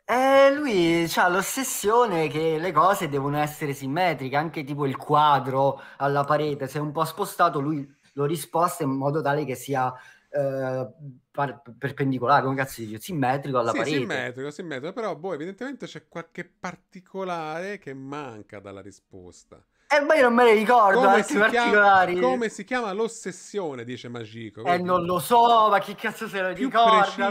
S2: Eh, lui ha l'ossessione che le cose devono essere simmetriche, anche tipo il quadro alla parete, se è un po' spostato lui lo risposta in modo tale che sia eh, par- perpendicolare, come cazzo dice, simmetrico alla sì, parete. Simmetrico,
S1: simmetrico, però boh, evidentemente c'è qualche particolare che manca dalla risposta.
S2: E eh, ormai non me ne ricordo come altri Chiama, come
S1: si chiama l'ossessione, dice Magico. Eh, non lo so, ma chi cazzo se lo ricorda?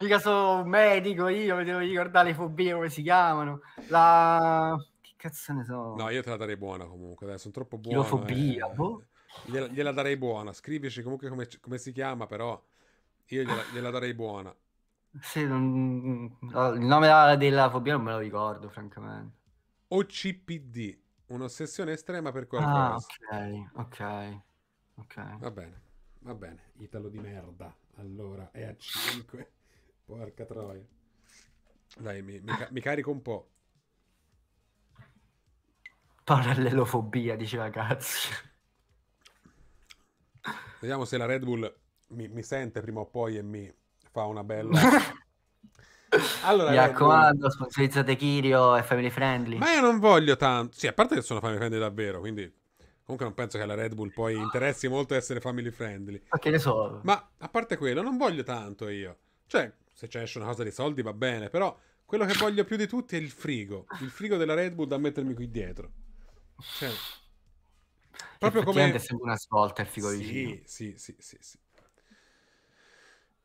S2: Mica sono un medico, io mi devo ricordare le fobie come si chiamano. La... Che cazzo ne so?
S1: No, io te la darei buona comunque, dai, sono troppo buona. Chilofobia, eh. Boh. Gliela, gliela, darei buona, scrivici comunque come, come si chiama, però io gliela, gliela darei buona.
S2: Sì, non... il
S1: nome della, della fobia non me lo ricordo, francamente. OCPD. Un'ossessione estrema per qualcosa. Ah,
S2: ok, ok, ok. Va bene,
S1: va bene. Italo di merda. Allora, è a 5. Porca troia. Dai, mi, mi, mi carico un po'.
S2: Parallelofobia, diceva
S1: Cazzi. Vediamo se la Red Bull mi, mi sente prima o poi e mi fa una bella...
S2: Allora, Mi raccomando, sponsorizzate Kirio, e family friendly. Ma
S1: io non voglio tanto. Sì, a parte che sono family friendly davvero, quindi Comunque non penso che alla Red Bull poi interessi molto essere family friendly. Ma che ne so. Ma a parte quello, non voglio tanto io. Cioè, se c'è esce una cosa di soldi va bene, però quello che voglio più di tutti è il frigo. Il frigo della Red Bull da mettermi qui dietro. Cioè, proprio come... sembra una svolta il frigo sì, vicino. Sì, sì, sì, sì.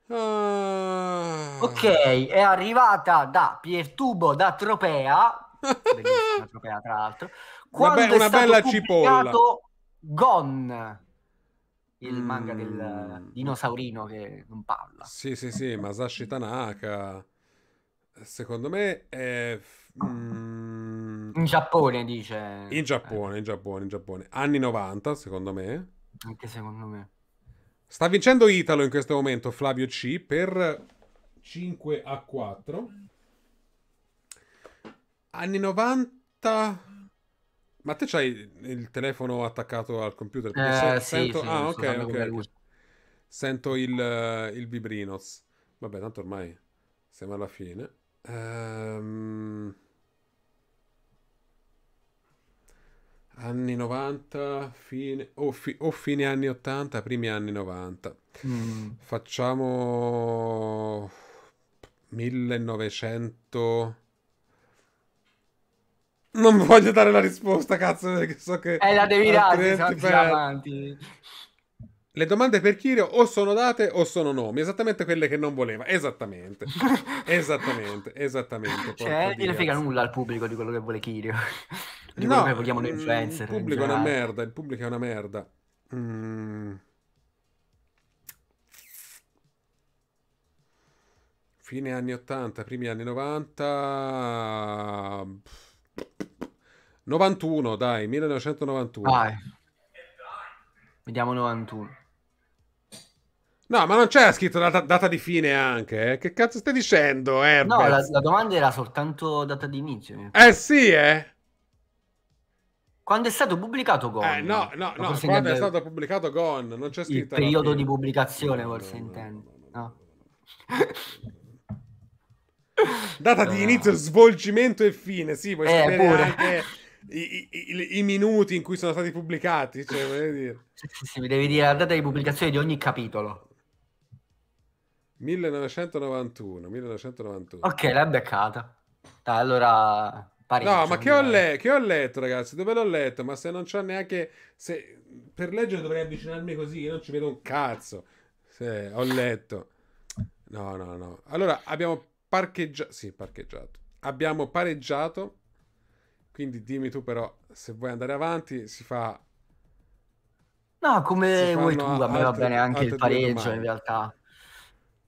S2: Uh... Ok, è arrivata da Piertubo da Tropea, bellissima Tropea tra l'altro, quando una, be- una bella cipolla. Gon, il mm. manga del dinosaurino che non parla.
S1: Sì, sì, sì, Masashi Tanaka, secondo me è... Mm...
S2: In Giappone dice.
S1: In Giappone, in Giappone, in Giappone. Anni 90, secondo me.
S2: Anche secondo me.
S1: Sta vincendo Italo in questo momento, Flavio C, per 5 a 4. Anni 90... Ma te c'hai il telefono attaccato al computer? Eh, sento... Sì, sì, ah, ok, ok. Sento il, il vibrino. Vabbè, tanto ormai siamo alla fine. Ehm... anni 90 fine, o, fi, o, fine anni 80, primi anni 90. Mm. Facciamo 1900. Non voglio dare la risposta, cazzo, perché so che... Eh, la devi dare, per... avanti. Le domande per Kirio o sono date o sono nomi, esattamente quelle che non voleva, esattamente, esattamente, esattamente. Cioè, non gliene frega nulla al pubblico di quello che vuole Kirio no, quello vogliamo mm, noi Il pubblico è una merda, il pubblico è una merda. Mm. Fine anni 80, primi anni 90... 91, dai, 1991. Vai. Vediamo 91. No, ma non c'è scritto data, data di fine anche. Eh? Che cazzo stai dicendo, Herbert? No, la, la, domanda
S2: era soltanto data di inizio. Eh sì, eh. Quando è stato pubblicato Gone? Eh, no, no, no, quando è, stato
S1: pubblicato Gone, non c'è scritto... Il periodo di pubblicazione, forse intendo. No. Data di inizio, svolgimento e fine, sì, puoi eh, sapere pure. anche... I, i, i, minuti in cui sono stati pubblicati. Cioè,
S2: voglio dire. Sì, sì, sì, mi devi dire la data di pubblicazione di ogni capitolo.
S1: 1991, 1991. Ok, l'ha
S2: beccata.
S1: Dai, allora
S2: Parecchio, no, ma che ho,
S1: le- che ho, letto, ragazzi? Dove l'ho letto? Ma se non c'ho neanche. Se... Per leggere dovrei avvicinarmi così, io non ci vedo un cazzo. Se... Ho letto. No, no, no. Allora abbiamo parcheggiato. Sì, parcheggiato. Abbiamo pareggiato. Quindi dimmi tu, però, se vuoi andare avanti, si fa.
S2: No, come vuoi tu, a me va bene anche il pareggio in
S1: realtà.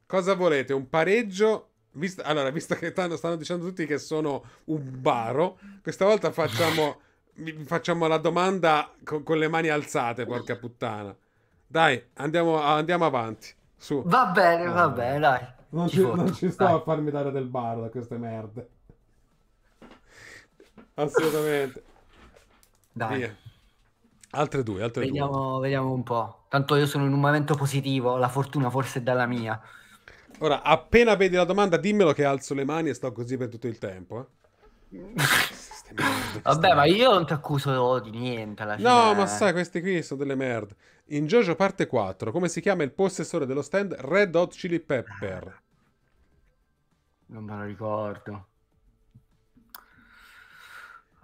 S1: Cosa volete? Un pareggio Vista, allora, visto che stanno, stanno dicendo tutti che sono un baro, questa volta facciamo, facciamo la domanda con, con, le mani alzate, porca puttana. Dai, andiamo, andiamo avanti. Su. Va
S2: bene, ah. va bene, dai.
S1: Non ci, ci non ci sto dai. a farmi dare del baro da queste merde.
S2: Assolutamente.
S1: Dai. Via. Altre due, altre vediamo,
S2: due. Vediamo un po'. Tanto io sono in un momento positivo, la fortuna forse è dalla mia.
S1: Ora, appena vedi la domanda, dimmelo che alzo le mani e sto così per tutto il tempo. Eh. Vabbè,
S2: ma io non ti accuso
S1: di niente. Alla fine. No, ma sai, questi qui sono delle merda. In Jojo parte 4, come si chiama il possessore dello stand Red Hot Chili
S2: Pepper? Non me lo ricordo.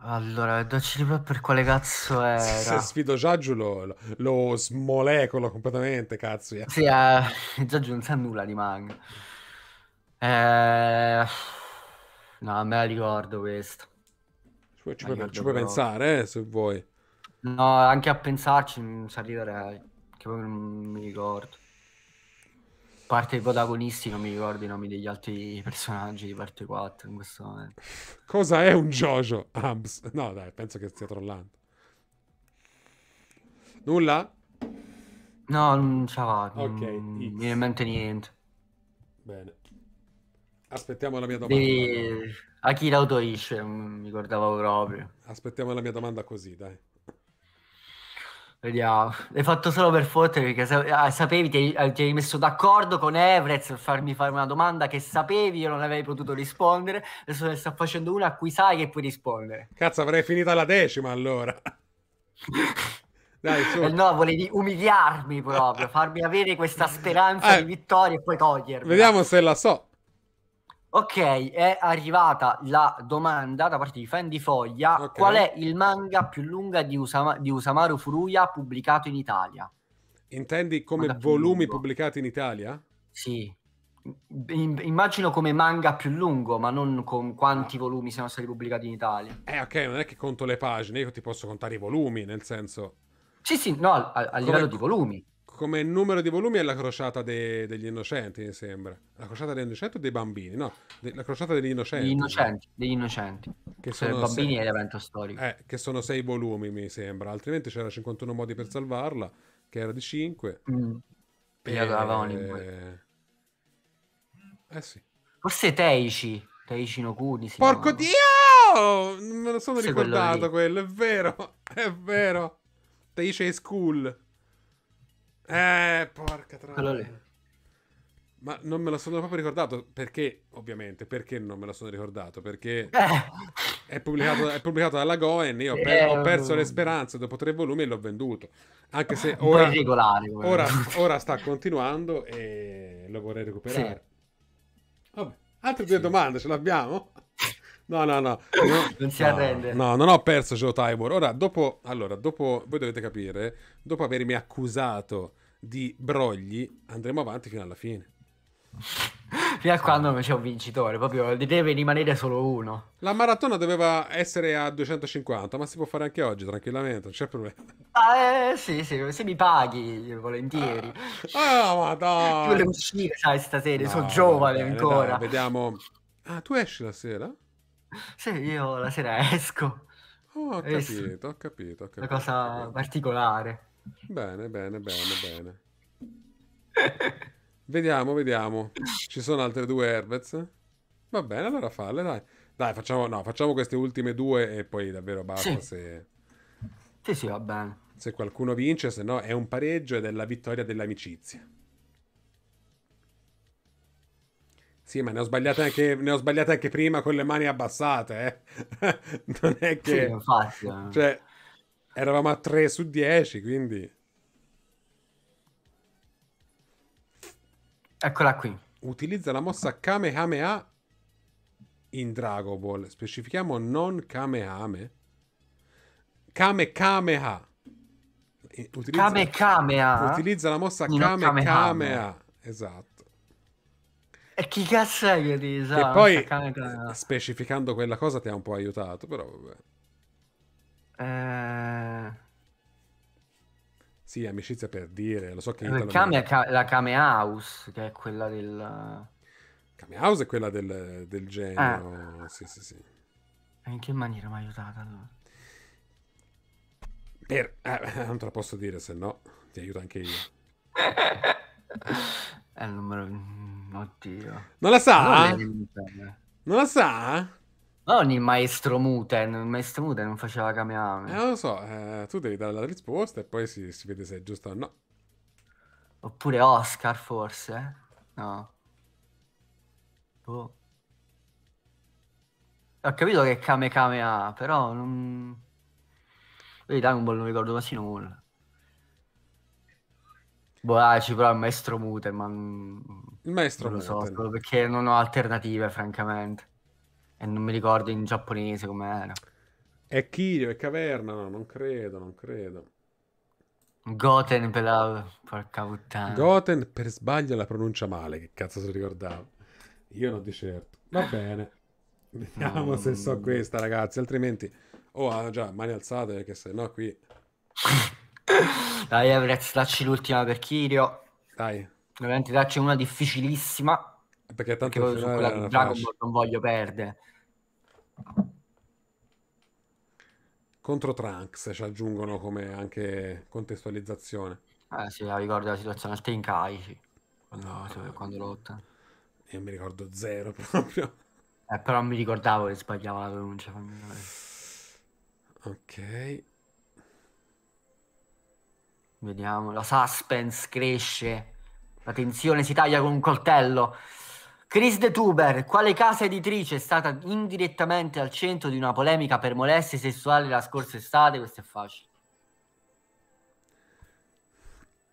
S2: Allora, Docci Libro per quale cazzo è? Se sfido Giaggio
S1: lo, lo smolecolo completamente, cazzo. Yeah. Sì, eh, Giaggio non sa nulla di manga.
S2: Eh, no, me la ricordo questa. Ci puoi, ci puoi, ci puoi pensare, eh, se vuoi. No, anche a pensarci non ci arriverei, che poi non mi ricordo parte dei protagonisti, non mi ricordo i nomi degli altri personaggi di parte 4 in questo momento.
S1: Cosa è un Jojo? Hams. No, dai, penso che stia trollando. Nulla?
S2: No, non ce va. Ok. Non mi viene in mente niente.
S1: Bene. Aspettiamo la mia domanda. Di... A chi l'autorisce? Non
S2: mi ricordavo proprio. Aspettiamo la mia domanda così, dai. Vediamo. L'hai fatto solo per fottere perché ah, sapevi, ti ah, ti hai messo d'accordo con Everett per farmi fare una domanda che sapevi io non avrei potuto rispondere. Adesso ne sto facendo una a cui sai che puoi rispondere.
S1: Cazzo, avrei finita la decima allora. Dai,
S2: su. Eh no, volevi umiliarmi proprio, farmi avere questa speranza eh, di vittoria e poi togliermi. Vediamo
S1: se la so.
S2: Ok, è arrivata la domanda da parte di Fendi Foglia. Okay. Qual è il manga più lungo di, Usama- di Usamaru Furuya pubblicato in Italia? Intendi come manga volumi pubblicati in Italia? Sì. In- immagino come manga più lungo, ma non con quanti ah. volumi siano stati pubblicati in Italia.
S1: Eh, ok, non è che conto le pagine, io ti posso contare i volumi, nel senso... Sì, sì, no, a, a livello come... di volumi come numero di volumi è la crociata de- degli innocenti, mi sembra. La crociata degli innocenti o dei bambini? No, de- la crociata degli innocenti. Degli innocenti,
S2: degli innocenti. Che cioè, sono bambini sei... è
S1: l'evento storico. Eh, che sono sei volumi, mi sembra. Altrimenti c'era 51 modi per salvarla, che era di 5. Mm.
S2: E... e... Eh,
S1: eh. eh sì.
S2: Forse Teici, Teici no Kuni. Porco
S1: chiamano. Dio! Me lo sono Forse ricordato quello, quello, è vero, è vero. Teici è school. Eh, porca tra. Allora. Ma non me lo sono proprio ricordato perché, ovviamente, perché non me lo sono ricordato? Perché eh. è, pubblicato, è pubblicato dalla Goen. Io per, ho eh, perso le speranze dopo tre volumi e l'ho venduto. Anche se ora, regolare, ora, ora, sta continuando e lo vorrei recuperare. Sì. Vabbè, altre due domande ce l'abbiamo? No, no, no. Io, non si arrende. No, non ho perso Joe Tybor. Ora, dopo, allora, dopo, voi dovete capire, dopo avermi accusato di brogli, andremo avanti fino alla fine.
S2: Fino a quando non c'è un vincitore, proprio deve rimanere solo uno. La maratona
S1: doveva essere a 250, ma si può fare anche oggi tranquillamente, non c'è problema.
S2: Ah, eh, sì, sì, se mi paghi volentieri. Ah, ah madonna. Io volevo uscire, sai, stasera, no, sono giovane bene, ancora. Dai,
S1: vediamo. Ah, tu esci la sera?
S2: Sì, io la sera esco. Oh, ho capito, sì. ho capito, ho capito. Una cosa capito. particolare.
S1: Bene, bene, bene, bene. vediamo, vediamo. Ci sono altre due Herbets? Va bene, allora falle, dai. Dai, facciamo, no, facciamo queste ultime due e poi davvero basta sì. se... Sì, sì, va bene. Se qualcuno vince, se no è un pareggio ed è la vittoria dell'amicizia. Sì, ma ne ho sbagliate anche, ne ho sbagliate anche prima con le mani abbassate. Eh. non è che... Sì, eh. cioè, eravamo a 3 su 10, quindi... Eccola qui. Utilizza la mossa Kamehameha in Dragon Ball. Specifichiamo non Kamehame. Kamehameha. Utilizza, Kame Utilizza la mossa Kamehameha. Kameha. Esatto.
S2: E eh, chi cazzo è che ti sa? E poi,
S1: specificando quella cosa, ti ha un po' aiutato, però
S2: vabbè. Eh...
S1: Sì, amicizia per dire, lo so che... Eh, Kame,
S2: ca- la Kame House, che è quella del...
S1: Kame House è quella del, del genio, eh. sì, sì, sì.
S2: In che maniera mi ha aiutato, allora?
S1: Per... Eh, non te la posso dire, se no ti aiuto anche io.
S2: eh, non me Oddio. Non la sa? Non, non la sa? Non il maestro Muten, il maestro Muten non faceva Kamehameha. Eh, non lo so, eh, tu devi dare la risposta e poi si, si vede se è giusto o no. Oppure Oscar forse? No. Boh. Ho capito che Kame Kame però non... Vedi, Dragon non ricordo quasi nulla. Boh, ah, ci prova il maestro Mute, ma... Il maestro non lo so, solo perché non ho alternative, francamente. E non mi ricordo in giapponese com'era.
S1: È Kirio, è Caverna, no, non credo, non credo.
S2: Goten per la... porca puttana. Goten
S1: per sbaglio la pronuncia male, che cazzo se lo ricordavo. Io non di certo. Va bene.
S2: Vediamo no,
S1: se so questa, ragazzi, altrimenti...
S2: Oh, ah, già, mani alzate, perché eh, se no qui... Dai, ragazzi, dacci l'ultima per Kirio. Dai, Ovviamente dacci una difficilissima. Perché tanto perché su quella Dragon Ball non voglio perdere.
S1: Contro Trunks ci aggiungono come anche
S2: contestualizzazione. Eh sì, ricordo la situazione al Tenkai sì. quando, no, cioè, quando lotta. Io mi ricordo zero proprio. Eh, però mi ricordavo che sbagliava la pronuncia. Ok. Vediamo, la suspense cresce Attenzione, si taglia con un coltello. Chris De Tuber, quale casa editrice è stata indirettamente al centro di una polemica per molestie sessuali la scorsa estate? Questo è facile.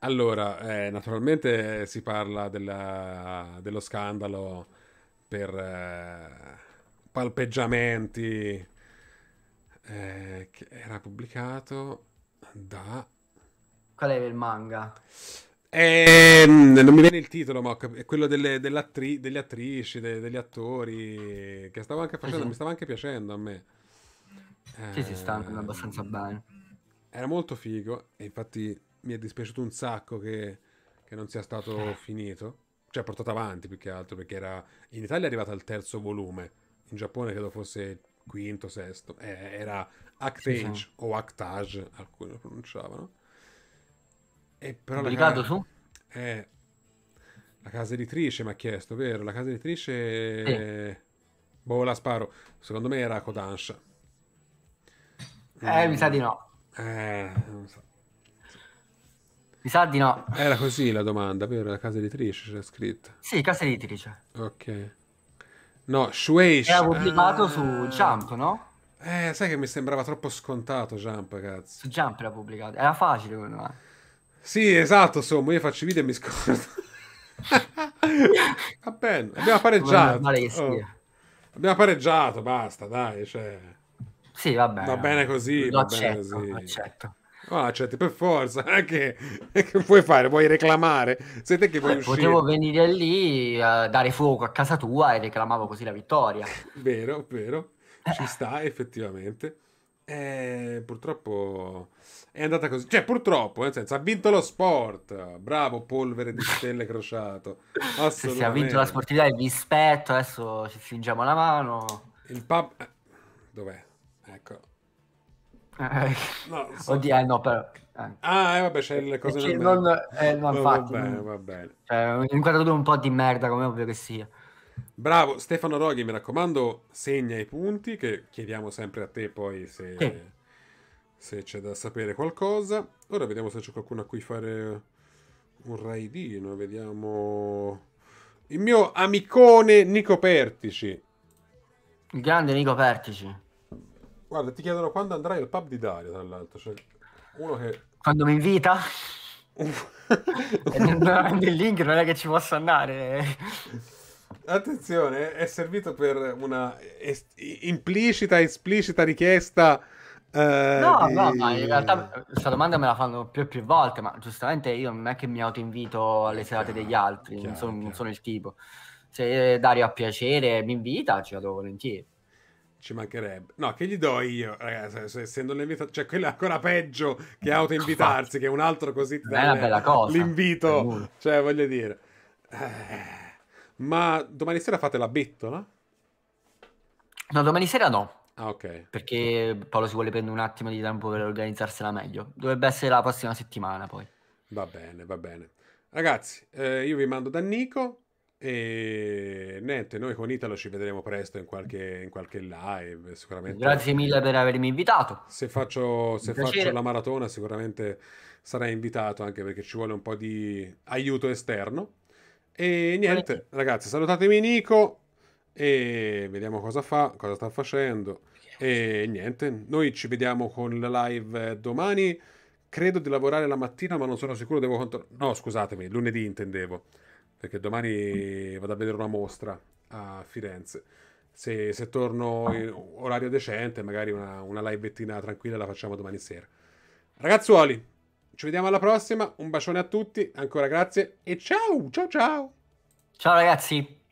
S1: Allora, eh, naturalmente si parla della, dello scandalo per eh, palpeggiamenti eh, che era pubblicato da... Qual è il manga? Eh, non mi viene il titolo, ma è quello delle, attri- delle attrici, de- degli attori, che stavo anche facendo, uh mi stava anche piacendo a me. Sì, eh, si sta andando ehm,
S2: abbastanza bene.
S1: Era molto figo e infatti mi è dispiaciuto un sacco che, che non sia stato eh. finito, cioè portato avanti più che altro, perché era in Italia è arrivato al terzo volume, in Giappone credo fosse il quinto, sesto, eh, era Actage sì, sì. o Actage, alcuni lo pronunciavano e eh, però Pubblicato la... su? Eh, la casa editrice mi ha chiesto, vero? La casa editrice... Eh. Boh, la sparo. Secondo me era Kodansha. Eh, mm. mi sa di no.
S2: Eh, non so.
S1: Mi sa di no. Era così la domanda, vero? La casa editrice c'è scritta.
S2: Sì, casa editrice. Ok.
S1: No, Shueisha. Era pubblicato ah. su Jump, no? Eh, sai che mi sembrava troppo scontato Jump, cazzo. Su Jump l'ha pubblicato. Era facile, quello, me. Eh. Sì, esatto, insomma, io faccio video e mi scordo. Va bene, abbiamo pareggiato. Oh. Abbiamo pareggiato, basta, dai, cioè...
S2: Sì, va bene. Va bene così, lo va accetto, bene così. accetto.
S1: No, ah, accetti per forza, che, che vuoi fare? Vuoi reclamare? Sei te che vuoi eh, uscire?
S2: venire lì, a dare fuoco a casa tua e reclamavo così la vittoria. vero, vero, ci sta
S1: effettivamente. Eh, purtroppo è andata così. Cioè, purtroppo, eh, nel senso, ha vinto lo sport. Bravo, polvere di stelle crociato. Assolutamente. Sì, ha vinto la
S2: sportività, il rispetto. Adesso ci fingiamo la mano. Il pub... Eh,
S1: dov'è? Ecco. Eh, no, so. Oddio, no,
S2: però... Ah, eh, vabbè,
S1: c'è le cose... Non... non... Eh, no, infatti, no, va bene, va
S2: bene. Cioè, un inquadratore un po' di merda, come ovvio che sia.
S1: Bravo, Stefano Roghi, mi raccomando, segna i punti, che chiediamo sempre a te poi se, sì. se c'è da sapere qualcosa. Ora vediamo se c'è qualcuno a cui fare un raidino, vediamo... Il mio amicone Nico Pertici.
S2: Il grande Nico Pertici.
S1: Guarda, ti chiedono quando andrai al pub di Dario, tra l'altro. Cioè, uno che...
S2: Quando mi invita? il link non è che ci possa andare.
S1: Attenzione, è servito per una es- implicita, esplicita richiesta. Eh, no, di... no, ma in realtà
S2: eh. questa domanda me la fanno più e più volte, ma giustamente io non è che mi autoinvito alle serate degli altri, chiaro, non, sono, non, sono, il tipo. Se Dario ha piacere mi invita, ci vado volentieri. Ci mancherebbe. No, che
S1: gli do io, ragazzi, essendo l'invito... Cioè, quello è ancora peggio che autoinvitarsi, che un altro così... È una bella cosa. L'invito, cioè, voglio dire... Eh
S2: ma domani sera fate la bettola? No, domani sera no. Ah, ok. Perché Paolo si vuole prendere un attimo di tempo per organizzarsela meglio. Dovrebbe essere la prossima settimana poi. Va bene,
S1: va bene. Ragazzi, eh, io vi mando da Nico e niente, noi con Italo ci vedremo presto in qualche, in qualche live, sicuramente. Grazie mille per avermi invitato. Se faccio, se faccio la maratona sicuramente sarai invitato anche perché ci vuole un po' di aiuto esterno. E niente, ragazzi, salutatemi Nico e vediamo cosa fa, cosa sta facendo. E niente, noi ci vediamo con la live domani. Credo di lavorare la mattina, ma non sono sicuro, devo controllare. No, scusatemi, lunedì intendevo, perché domani vado a vedere una mostra a Firenze. Se, se torno in orario decente, magari una, una live tranquilla la facciamo domani sera. Ragazzuoli, ci vediamo alla prossima, un bacione a tutti, ancora grazie e ciao, ciao ciao. Ciao ragazzi.